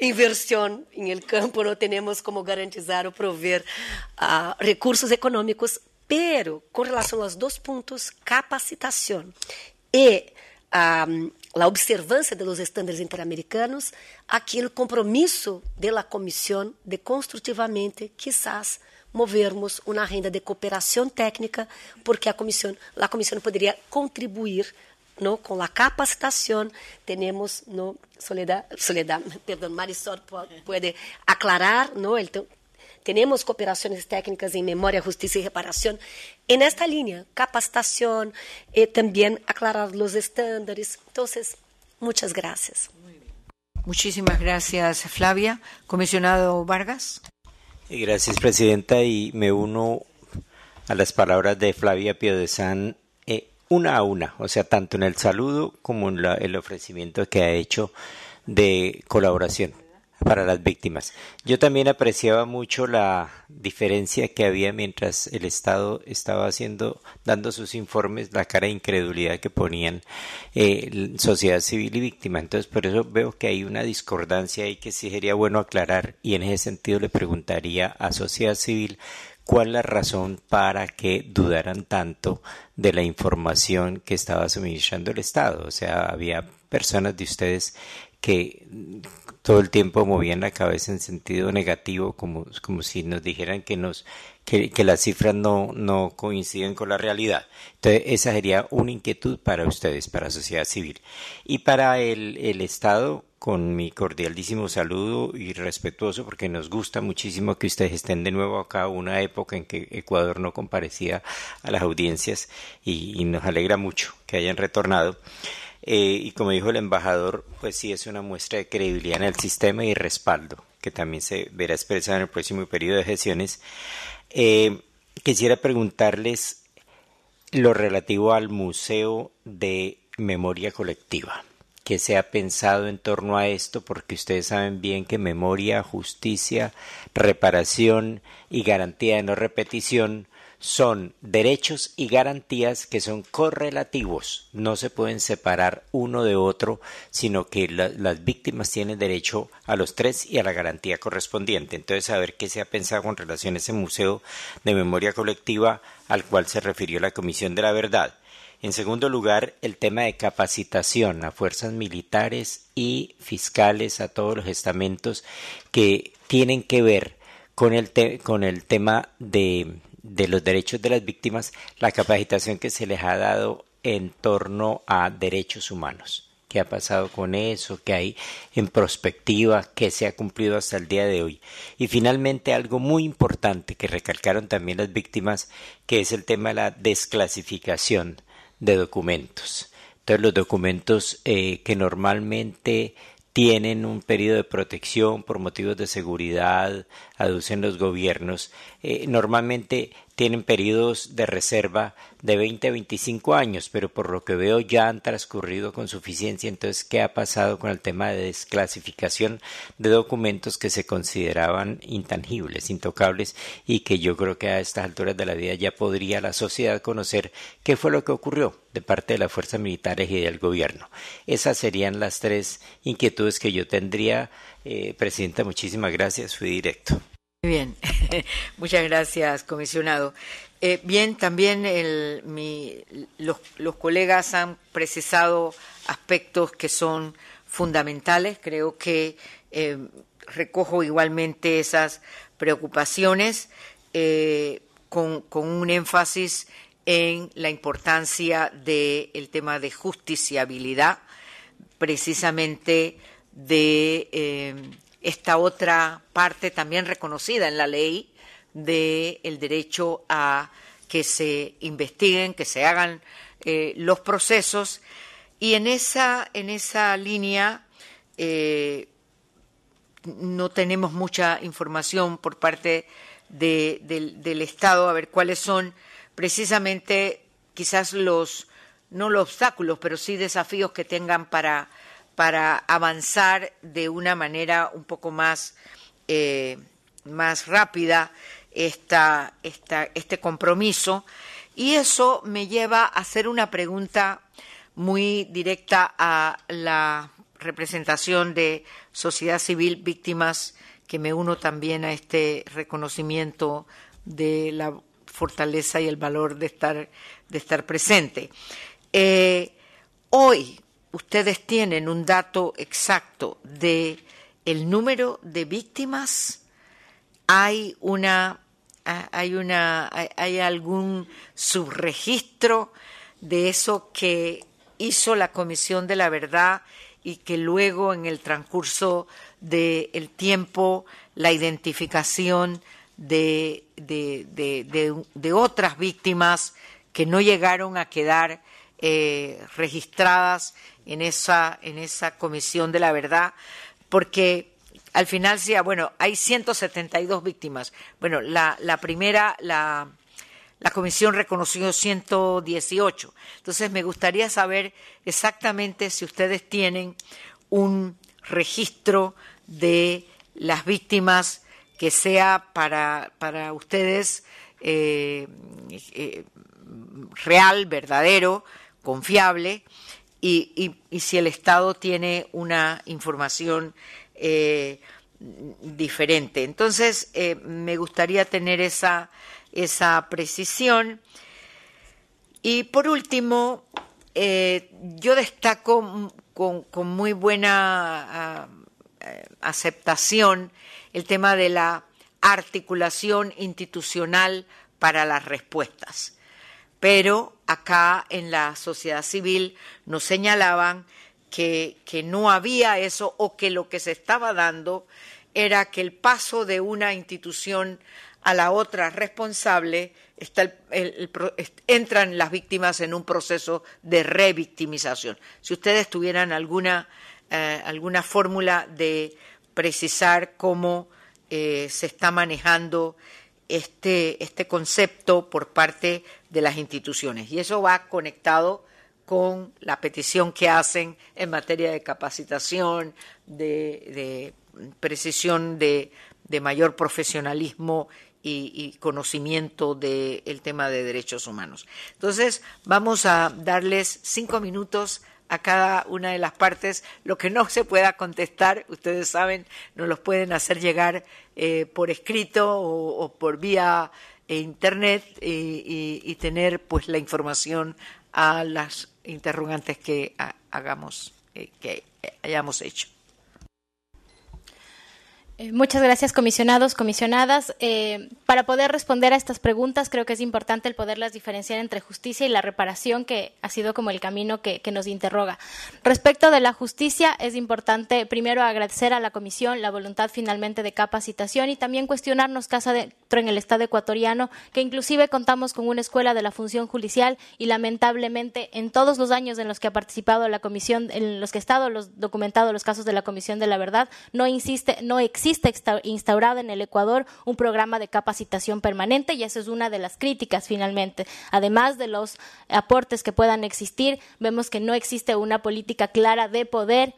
Speaker 9: inversão em el campo, não temos como garantizar ou proveer uh, recursos econômicos pero com relação aos dois pontos, capacitação e a, a observância dos estándares interamericanos, aquele compromisso da Comissão de construtivamente, quizás, movermos uma renda de cooperação técnica, porque a Comissão, a Comissão poderia contribuir no, com a capacitação. Temos, no, Soledad, Soledad, perdão, Marisol pode aclarar, no, ele Tenemos cooperaciones técnicas en memoria, justicia y reparación en esta línea, capacitación, eh, también aclarar los estándares. Entonces, muchas gracias.
Speaker 1: Muchísimas gracias, Flavia. Comisionado Vargas.
Speaker 10: Gracias, Presidenta, y me uno a las palabras de Flavia Piedesán eh, una a una, o sea, tanto en el saludo como en el ofrecimiento que ha hecho de colaboración para las víctimas. Yo también apreciaba mucho la diferencia que había mientras el Estado estaba haciendo, dando sus informes, la cara de incredulidad que ponían eh, sociedad civil y víctima. Entonces, por eso veo que hay una discordancia y que sí sería bueno aclarar y en ese sentido le preguntaría a sociedad civil cuál la razón para que dudaran tanto de la información que estaba suministrando el Estado. O sea, había personas de ustedes que todo el tiempo movían la cabeza en sentido negativo, como, como si nos dijeran que, nos, que, las cifras no, no, coinciden con la realidad. Entonces, esa sería una inquietud para ustedes, para la sociedad civil. Y para el, Estado, con mi cordialísimo saludo y respetuoso, porque nos gusta muchísimo que ustedes estén de nuevo acá, una época en que Ecuador no comparecía a las audiencias y nos alegra mucho que hayan retornado. Eh, y como dijo el embajador, pues sí es una muestra de credibilidad en el sistema y respaldo, que también se verá expresado en el próximo periodo de gestiones. Eh, quisiera preguntarles lo relativo al Museo de Memoria Colectiva, ¿Qué se ha pensado en torno a esto, porque ustedes saben bien que memoria, justicia, reparación y garantía de no repetición son derechos y garantías que son correlativos, no se pueden separar uno de otro, sino que las víctimas tienen derecho a los tres y a la garantía correspondiente. Entonces, a ver qué se ha pensado con relación a ese Museo de Memoria Colectiva al cual se refirió la Comisión de la Verdad. En segundo lugar, el tema de capacitación a fuerzas militares y fiscales, a todos los estamentos que tienen que ver con el, con el tema de de los derechos de las víctimas, la capacitación que se les ha dado en torno a derechos humanos. ¿Qué ha pasado con eso? ¿Qué hay en prospectiva? ¿Qué se ha cumplido hasta el día de hoy? Y finalmente algo muy importante que recalcaron también las víctimas, que es el tema de la desclasificación de documentos. Entonces los documentos eh, que normalmente tienen un periodo de protección por motivos de seguridad, aducen los gobiernos, eh, normalmente tienen periodos de reserva de 20 a 25 años, pero por lo que veo ya han transcurrido con suficiencia. Entonces, ¿qué ha pasado con el tema de desclasificación de documentos que se consideraban intangibles, intocables, y que yo creo que a estas alturas de la vida ya podría la sociedad conocer qué fue lo que ocurrió de parte de las fuerzas militares y del gobierno? Esas serían las tres inquietudes que yo tendría eh, presidenta, muchísimas gracias, fui directo.
Speaker 1: Muy bien, muchas gracias, comisionado. Eh, bien, también los, colegas han precisado aspectos que son fundamentales. Creo que eh, recojo igualmente esas preocupaciones con, un énfasis en la importancia del tema de justiciabilidad, precisamente de eh, esta otra parte también reconocida en la ley del derecho a que se investiguen, que se hagan eh, los procesos. Y en esa, en esa línea eh, no tenemos mucha información por parte del, del Estado, a ver cuáles son precisamente quizás los, no los obstáculos, pero sí desafíos que tengan para para avanzar de una manera un poco más, eh, más rápida esta, esta, este compromiso. Y eso me lleva a hacer una pregunta muy directa a la representación de sociedad civil víctimas, que me uno también a este reconocimiento de la fortaleza y el valor de estar, de estar presente. Eh, hoy, ustedes tienen un dato exacto de el número de víctimas, hay una hay una hay algún subregistro de eso que hizo la Comisión de la Verdad y que luego en el transcurso del tiempo la identificación de, de, otras víctimas que no llegaron a quedar eh, registradas en esa, en esa comisión de la verdad, porque al final decía, ah, bueno, hay 172 víctimas. Bueno, la, la primera, la, la comisión reconoció 118. Entonces, me gustaría saber exactamente si ustedes tienen un registro de las víctimas que sea para, para ustedes eh, eh, real, verdadero, confiable y, si el Estado tiene una información eh, diferente. Entonces, eh, me gustaría tener esa, precisión. Y por último, eh, yo destaco con, muy buena ah, aceptación el tema de la articulación institucional para las respuestas pero acá en la sociedad civil nos señalaban que, no había eso o que lo que se estaba dando era que el paso de una institución a la otra responsable entran las víctimas en un proceso de revictimización. Si ustedes tuvieran alguna, eh, alguna fórmula de precisar cómo eh, se está manejando este, este, concepto por parte de las instituciones. Y eso va conectado con la petición que hacen en materia de capacitación, de, precisión, de, mayor profesionalismo y, conocimiento del tema de derechos humanos. Entonces, vamos a darles cinco minutos a cada una de las partes. Lo que no se pueda contestar, ustedes saben, nos los pueden hacer llegar eh, por escrito o, por vía eh, internet y, tener pues la información a las interrogantes que hagamos, eh, que hayamos hecho.
Speaker 2: Eh, muchas gracias, comisionados, comisionadas. Eh, para poder responder a estas preguntas, creo que es importante el poderlas diferenciar entre justicia y la reparación, que ha sido como el camino que, nos interroga. Respecto de la justicia, es importante primero agradecer a la comisión la voluntad finalmente de capacitación y también cuestionarnos casa dentro en el Estado ecuatoriano, que inclusive contamos con una escuela de la función judicial y lamentablemente en todos los años en los que ha participado la comisión, en los que ha estado los, documentado los casos de la comisión de la verdad, no insiste, no existe existe instaurado en el Ecuador un programa de capacitación permanente y esa es una de las críticas finalmente. Además de los aportes que puedan existir, vemos que no existe una política clara de poder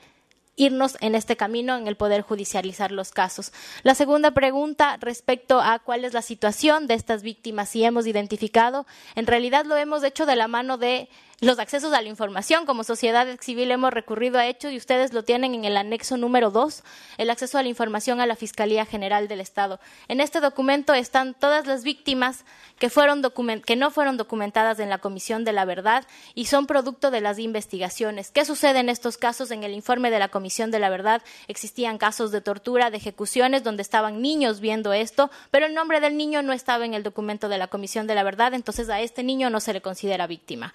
Speaker 2: irnos en este camino en el poder judicializar los casos. La segunda pregunta respecto a cuál es la situación de estas víctimas, si hemos identificado, en realidad lo hemos hecho de la mano de los accesos a la información. Como sociedad civil hemos recurrido a hecho y ustedes lo tienen en el anexo número 2, el acceso a la información a la Fiscalía General del Estado. En este documento están todas las víctimas que, no fueron documentadas en la Comisión de la Verdad y son producto de las investigaciones. ¿Qué sucede en estos casos? En el informe de la Comisión de la Verdad existían casos de tortura, de ejecuciones, donde estaban niños viendo esto, pero el nombre del niño no estaba en el documento de la Comisión de la Verdad, entonces a este niño no se le considera víctima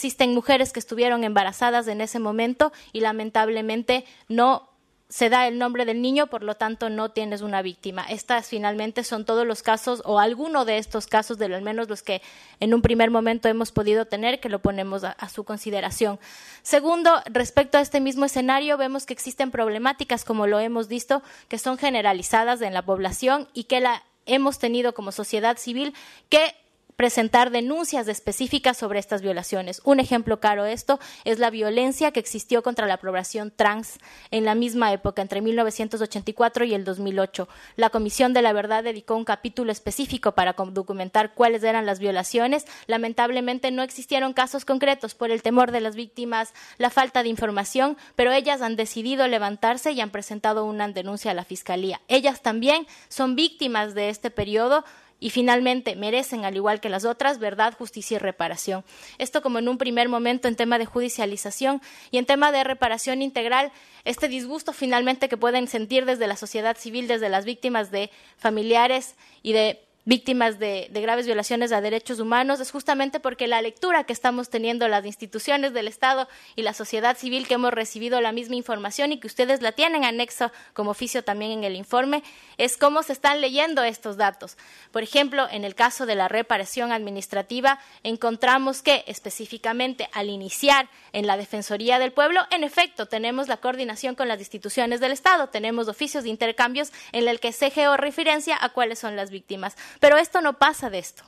Speaker 2: existen mujeres que estuvieron embarazadas en ese momento y lamentablemente no se da el nombre del niño, por lo tanto no tienes una víctima. Estas finalmente son todos los casos o alguno de estos casos, de lo menos los que en un primer momento hemos podido tener, que lo ponemos a su consideración. Segundo, respecto a este mismo escenario, vemos que existen problemáticas, como lo hemos visto, que son generalizadas en la población y que la hemos tenido como sociedad civil que presentar denuncias específicas sobre estas violaciones. Un ejemplo claro esto es la violencia que existió contra la población trans en la misma época, entre 1984 y el 2008. La Comisión de la Verdad dedicó un capítulo específico para documentar cuáles eran las violaciones. Lamentablemente no existieron casos concretos por el temor de las víctimas, la falta de información, pero ellas han decidido levantarse y han presentado una denuncia a la Fiscalía. Ellas también son víctimas de este periodo y finalmente merecen, al igual que las otras, verdad, justicia y reparación. Esto como en un primer momento en tema de judicialización y en tema de reparación integral, este disgusto finalmente que pueden sentir desde la sociedad civil, desde las víctimas de familiares y de víctimas de, graves violaciones a derechos humanos es justamente porque la lectura que estamos teniendo las instituciones del Estado y la sociedad civil que hemos recibido la misma información y que ustedes la tienen anexo como oficio también en el informe es cómo se están leyendo estos datos. Por ejemplo, en el caso de la reparación administrativa encontramos que específicamente al iniciar en la Defensoría del Pueblo, en efecto, tenemos la coordinación con las instituciones del Estado, tenemos oficios de intercambios en el que se referencia a cuáles son las víctimas pero esto no pasa de esto.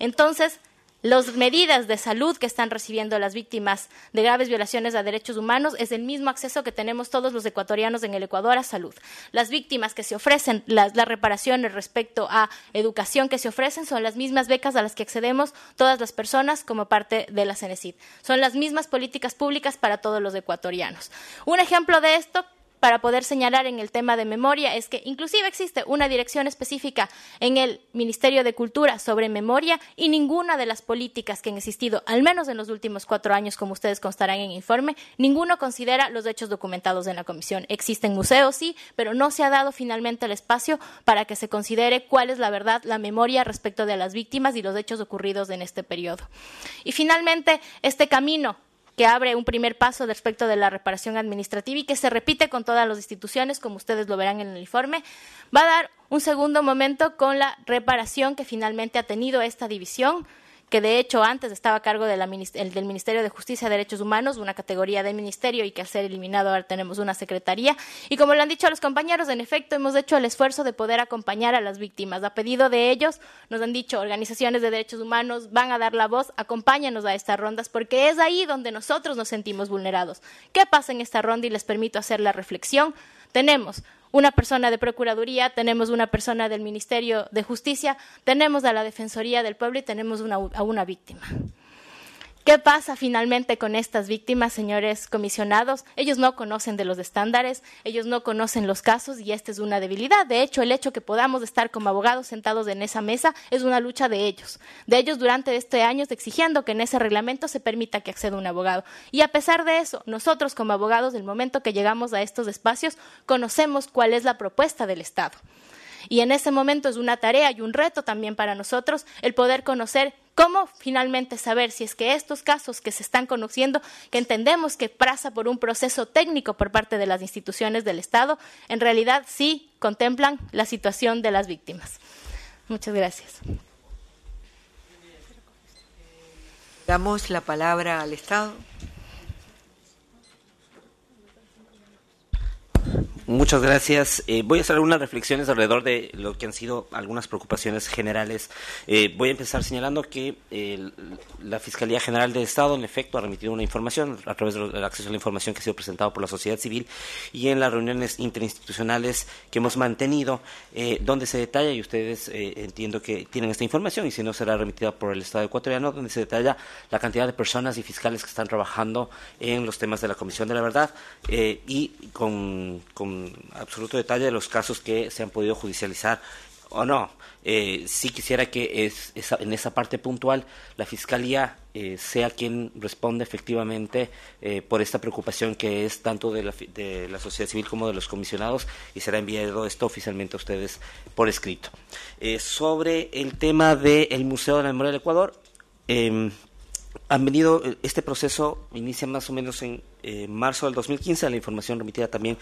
Speaker 2: Entonces, las medidas de salud que están recibiendo las víctimas de graves violaciones a derechos humanos es el mismo acceso que tenemos todos los ecuatorianos en el Ecuador a salud. Las víctimas que se ofrecen, las, reparaciones respecto a educación que se ofrecen son las mismas becas a las que accedemos todas las personas como parte de la CENECID. Son las mismas políticas públicas para todos los ecuatorianos. Un ejemplo de esto para poder señalar en el tema de memoria es que inclusive existe una dirección específica en el Ministerio de Cultura sobre memoria y ninguna de las políticas que han existido, al menos en los últimos cuatro años, como ustedes constarán en el informe, ninguno considera los hechos documentados en la comisión. Existen museos, sí, pero no se ha dado finalmente el espacio para que se considere cuál es la verdad, la memoria respecto de las víctimas y los hechos ocurridos en este periodo. Y finalmente, este camino que abre un primer paso respecto de la reparación administrativa y que se repite con todas las instituciones, como ustedes lo verán en el informe, va a dar un segundo momento con la reparación que finalmente ha tenido esta división que de hecho antes estaba a cargo del Ministerio de Justicia, y Derechos Humanos, una categoría de ministerio y que al ser eliminado ahora tenemos una secretaría. Y como lo han dicho los compañeros, en efecto hemos hecho el esfuerzo de poder acompañar a las víctimas. A pedido de ellos, nos han dicho organizaciones de derechos humanos, van a dar la voz, acompáñanos a estas rondas porque es ahí donde nosotros nos sentimos vulnerados. ¿Qué pasa en esta ronda? Y les permito hacer la reflexión. Tenemos una persona de Procuraduría, tenemos una persona del Ministerio de Justicia, tenemos a la Defensoría del Pueblo y tenemos a una víctima. ¿Qué pasa finalmente con estas víctimas, señores comisionados? Ellos no conocen de los estándares, ellos no conocen los casos y esta es una debilidad. De hecho, el hecho de que podamos estar como abogados sentados en esa mesa es una lucha de ellos, de ellos durante este año exigiendo que en ese reglamento se permita que acceda un abogado. Y a pesar de eso, nosotros como abogados, del momento que llegamos a estos espacios, conocemos cuál es la propuesta del Estado. Y en ese momento es una tarea y un reto también para nosotros el poder conocer cómo finalmente saber si es que estos casos que se están conociendo, que entendemos que pasa por un proceso técnico por parte de las instituciones del Estado, en realidad sí contemplan la situación de las víctimas. Muchas gracias.
Speaker 1: Damos la palabra al Estado.
Speaker 8: Muchas gracias. Eh, voy a hacer algunas reflexiones alrededor de lo que han sido algunas preocupaciones generales. Eh, voy a empezar señalando que eh, la Fiscalía General del Estado, en efecto, ha remitido una información a través del acceso a la información que ha sido presentado por la sociedad civil y en las reuniones interinstitucionales que hemos mantenido, donde se detalla, y ustedes entiendo que tienen esta información, y si no será remitida por el Estado ecuatoriano, donde se detalla la cantidad de personas y fiscales que están trabajando en los temas de la Comisión de la Verdad y con absoluto detalle de los casos que se han podido judicializar o no. Eh, sí quisiera que es, en esa parte puntual la Fiscalía eh, sea quien responda efectivamente eh, por esta preocupación que es tanto de la, sociedad civil como de los comisionados y será enviado esto oficialmente a ustedes por escrito. Eh, sobre el tema del Museo de la Memoria del Ecuador, em, han venido, eh, este proceso inicia más o menos en eh, marzo del 2015, la información remitida también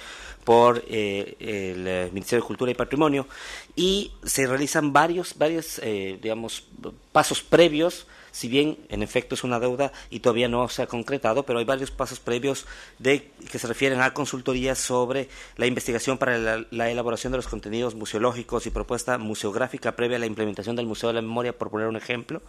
Speaker 8: por eh, el Ministerio de Cultura y Patrimonio, y se realizan varios, varios digamos, pasos previos si bien en efecto es una deuda y todavía no se ha concretado, pero hay varios pasos previos de, que se refieren a consultorías sobre la investigación para la, elaboración de los contenidos museológicos y propuesta museográfica previa a la implementación del Museo de la Memoria, por poner un ejemplo.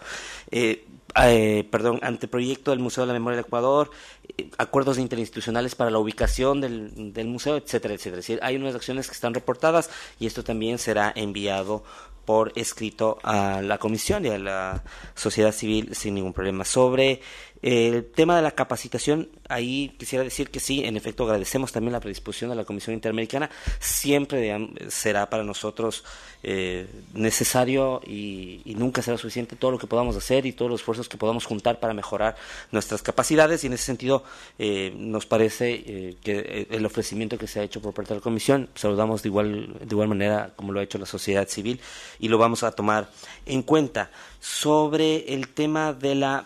Speaker 8: Eh, eh, perdón, anteproyecto del Museo de la Memoria de Ecuador, eh, acuerdos interinstitucionales para la ubicación del, del museo, etcétera, etcétera. Es decir, hay unas acciones que están reportadas y esto también será enviado por escrito a la comisión y a la sociedad civil sin ningún problema sobre eh, el tema de la capacitación, ahí quisiera decir que sí, en efecto agradecemos también la predisposición de la Comisión Interamericana. Siempre será para nosotros eh, necesario y, nunca será suficiente todo lo que podamos hacer y todos los esfuerzos que podamos juntar para mejorar nuestras capacidades. Y en ese sentido, eh, nos parece que el ofrecimiento que se ha hecho por parte de la Comisión, saludamos de igual, de igual manera como lo ha hecho la sociedad civil y lo vamos a tomar en cuenta. Sobre el tema de la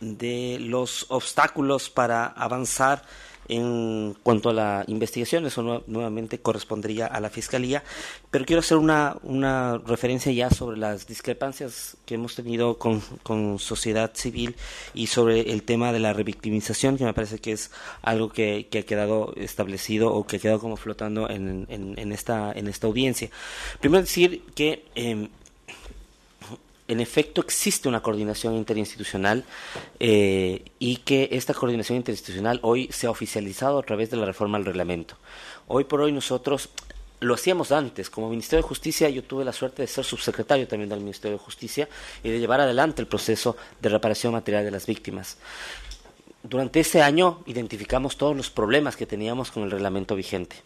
Speaker 8: de los obstáculos para avanzar en cuanto a la investigación, eso nuevamente correspondería a la Fiscalía, pero quiero hacer una, referencia ya sobre las discrepancias que hemos tenido con, sociedad civil y sobre el tema de la revictimización, que me parece que es algo que, ha quedado establecido o que ha quedado como flotando en, esta, en esta audiencia. Primero decir que... Em, en efecto existe una coordinación interinstitucional eh, y que esta coordinación interinstitucional hoy se ha oficializado a través de la reforma al reglamento. Hoy por hoy nosotros lo hacíamos antes. Como Ministerio de Justicia yo tuve la suerte de ser subsecretario también del Ministerio de Justicia y de llevar adelante el proceso de reparación material de las víctimas. Durante ese año identificamos todos los problemas que teníamos con el reglamento vigente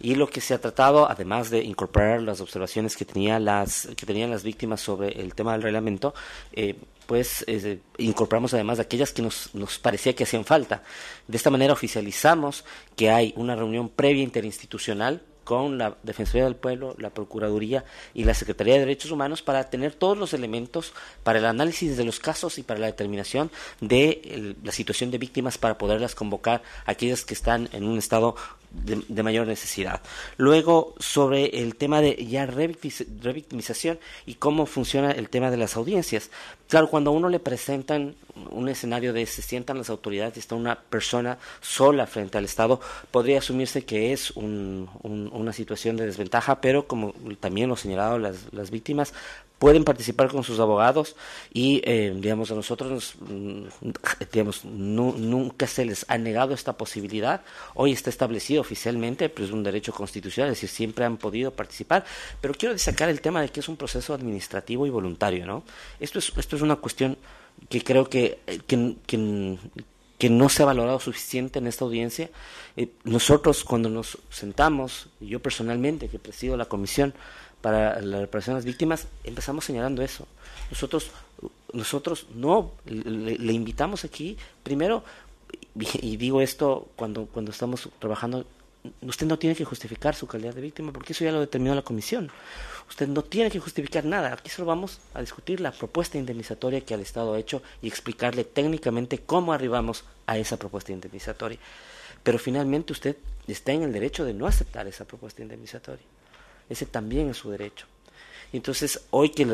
Speaker 8: y lo que se ha tratado, además de incorporar las observaciones que, tenía las, que tenían las víctimas sobre el tema del reglamento, eh, pues eh, incorporamos además aquellas que nos, nos parecía que hacían falta. De esta manera oficializamos que hay una reunión previa interinstitucional con la Defensoría del Pueblo, la Procuraduría y la Secretaría de Derechos Humanos para tener todos los elementos para el análisis de los casos y para la determinación de la situación de víctimas para poderlas convocar a aquellas que están en un estado de, mayor necesidad. Luego, sobre el tema de ya revictimización y cómo funciona el tema de las audiencias. Claro, cuando a uno le presentan un escenario de se sientan las autoridades y está una persona sola frente al Estado, podría asumirse que es un una situación de desventaja, pero como también lo señalado las, las víctimas, pueden participar con sus abogados y eh, digamos a nosotros mm, digamos nunca se les ha negado esta posibilidad hoy está establecido oficialmente pero es un derecho constitucional es decir siempre han podido participar pero quiero destacar el tema de que es un proceso administrativo y voluntario no esto es esto es una cuestión que creo que, eh, que, que no se ha valorado suficiente en esta audiencia. Eh, nosotros cuando nos sentamos, yo personalmente que presido la comisión para la reparación de las víctimas, empezamos señalando eso. Nosotros, nosotros no, le, invitamos aquí, primero, y, y digo esto cuando, cuando estamos trabajando usted no tiene que justificar su calidad de víctima porque eso ya lo determinó la comisión. Usted no tiene que justificar nada. Aquí solo vamos a discutir la propuesta indemnizatoria que el Estado ha hecho y explicarle técnicamente cómo arribamos a esa propuesta indemnizatoria. Pero finalmente usted está en el derecho de no aceptar esa propuesta indemnizatoria. Ese también es su derecho. Entonces, hoy que,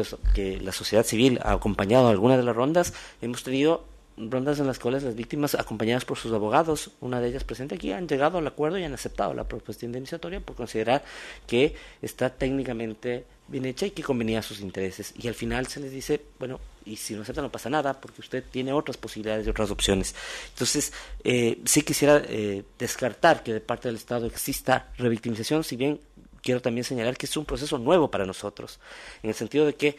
Speaker 8: la sociedad civil ha acompañado algunas de las rondas, hemos tenido rondas en las cuales las víctimas, acompañadas por sus abogados, una de ellas presente aquí, han llegado al acuerdo y han aceptado la propuesta indemnizatoria por considerar que está técnicamente bien hecha y que convenía a sus intereses. Y al final se les dice, bueno, y si no acepta no pasa nada, porque usted tiene otras posibilidades y otras opciones. Entonces, eh, sí quisiera eh, descartar que de parte del Estado exista revictimización, si bien quiero también señalar que es un proceso nuevo para nosotros, en el sentido de que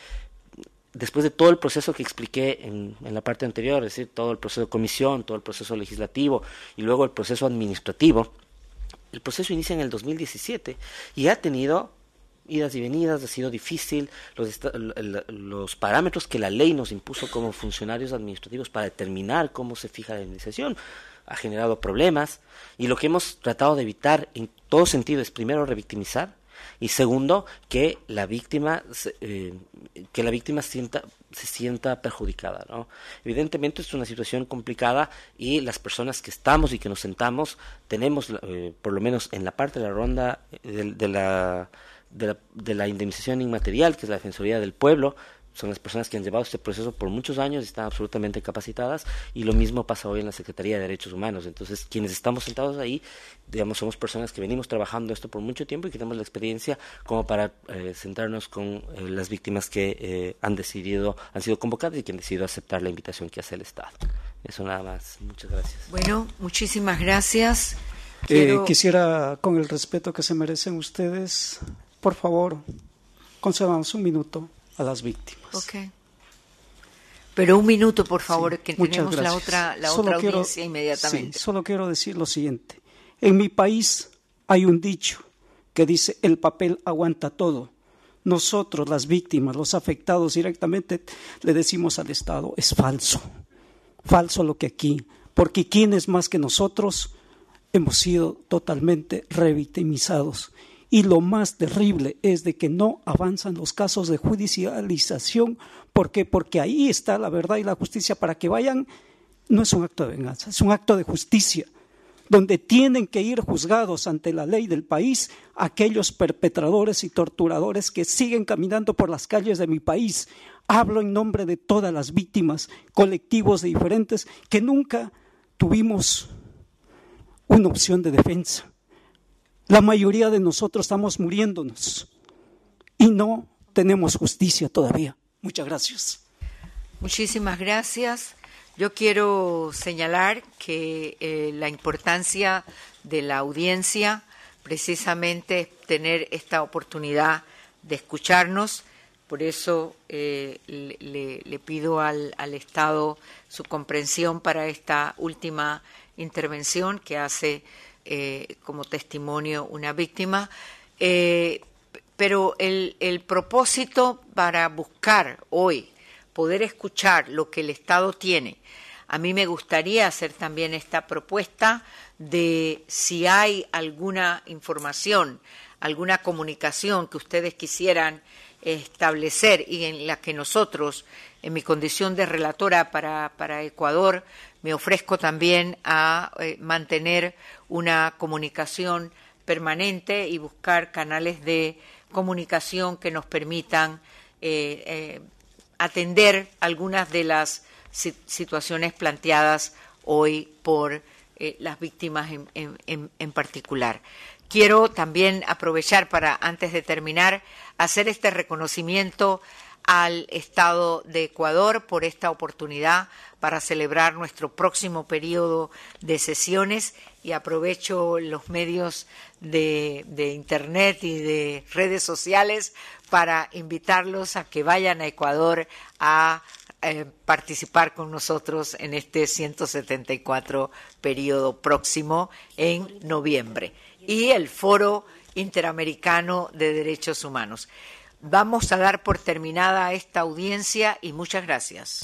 Speaker 8: después de todo el proceso que expliqué en, la parte anterior, es decir, todo el proceso de comisión, todo el proceso legislativo y luego el proceso administrativo, el proceso inicia en el 2017 y ha tenido idas y venidas, ha sido difícil, los, los parámetros que la ley nos impuso como funcionarios administrativos para determinar cómo se fija la indemnización ha generado problemas y lo que hemos tratado de evitar en todo sentido es primero revictimizar y segundo que la víctima eh, que la víctima sienta, se sienta perjudicada ¿no? evidentemente es una situación complicada y las personas que estamos y que nos sentamos tenemos eh, por lo menos en la parte de la ronda eh, de la de la indemnización inmaterial que es la defensoría del pueblo son las personas que han llevado este proceso por muchos años, y están absolutamente capacitadas y lo mismo pasa hoy en la Secretaría de Derechos Humanos. Entonces, quienes estamos sentados ahí, digamos, somos personas que venimos trabajando esto por mucho tiempo y que tenemos la experiencia como para eh, sentarnos con eh, las víctimas que eh, han decidido, han sido convocadas y que han decidido aceptar la invitación que hace el Estado. Eso nada más. Muchas gracias.
Speaker 4: Bueno, muchísimas gracias.
Speaker 8: Eh, quisiera,
Speaker 4: con el respeto que se merecen ustedes, por favor, conservamos un minuto a las víctimas. Okay. Pero un minuto, por favor, que tenemos la otra, la otra audiencia inmediatamente. Sí, solo quiero decir lo siguiente. En mi país hay un dicho que dice el papel aguanta todo. Nosotros, las víctimas, los afectados directamente, le decimos al Estado, es falso. Falso lo que aquí. Porque es más que nosotros hemos sido totalmente revictimizados y lo más terrible es de que no avanzan los casos de judicialización. ¿Por Porque ahí está la verdad y la justicia para que vayan. No es un acto de venganza, es un acto de justicia, donde tienen que ir juzgados ante la ley del país aquellos perpetradores y torturadores que siguen caminando por las calles de mi país. Hablo en nombre de todas las víctimas, colectivos de diferentes, que nunca tuvimos una opción de defensa la mayoría de nosotros estamos muriéndonos y no tenemos justicia todavía.
Speaker 1: Muchas gracias. Muchísimas gracias. Yo quiero señalar que eh, la importancia de la audiencia, precisamente es tener esta oportunidad de escucharnos. Por eso eh, le, pido al, Estado su comprensión para esta última intervención que hace eh, como testimonio una víctima, eh, pero el, el propósito para buscar hoy, poder escuchar lo que el Estado tiene, a mí me gustaría hacer también esta propuesta de si hay alguna información, alguna comunicación que ustedes quisieran establecer y en la que nosotros, en mi condición de relatora para, Ecuador, me ofrezco también a eh, mantener una comunicación permanente y buscar canales de comunicación que nos permitan eh, eh, atender algunas de las situaciones planteadas hoy por las víctimas en particular. Quiero también aprovechar para, antes de terminar, hacer este reconocimiento al Estado de Ecuador por esta oportunidad para celebrar nuestro próximo periodo de sesiones y aprovecho los medios de, Internet y de redes sociales para invitarlos a que vayan a Ecuador a eh, participar con nosotros en este 174 periodo próximo en noviembre. Y el foro Interamericano de Derechos Humanos. Vamos a dar por terminada esta audiencia y muchas gracias.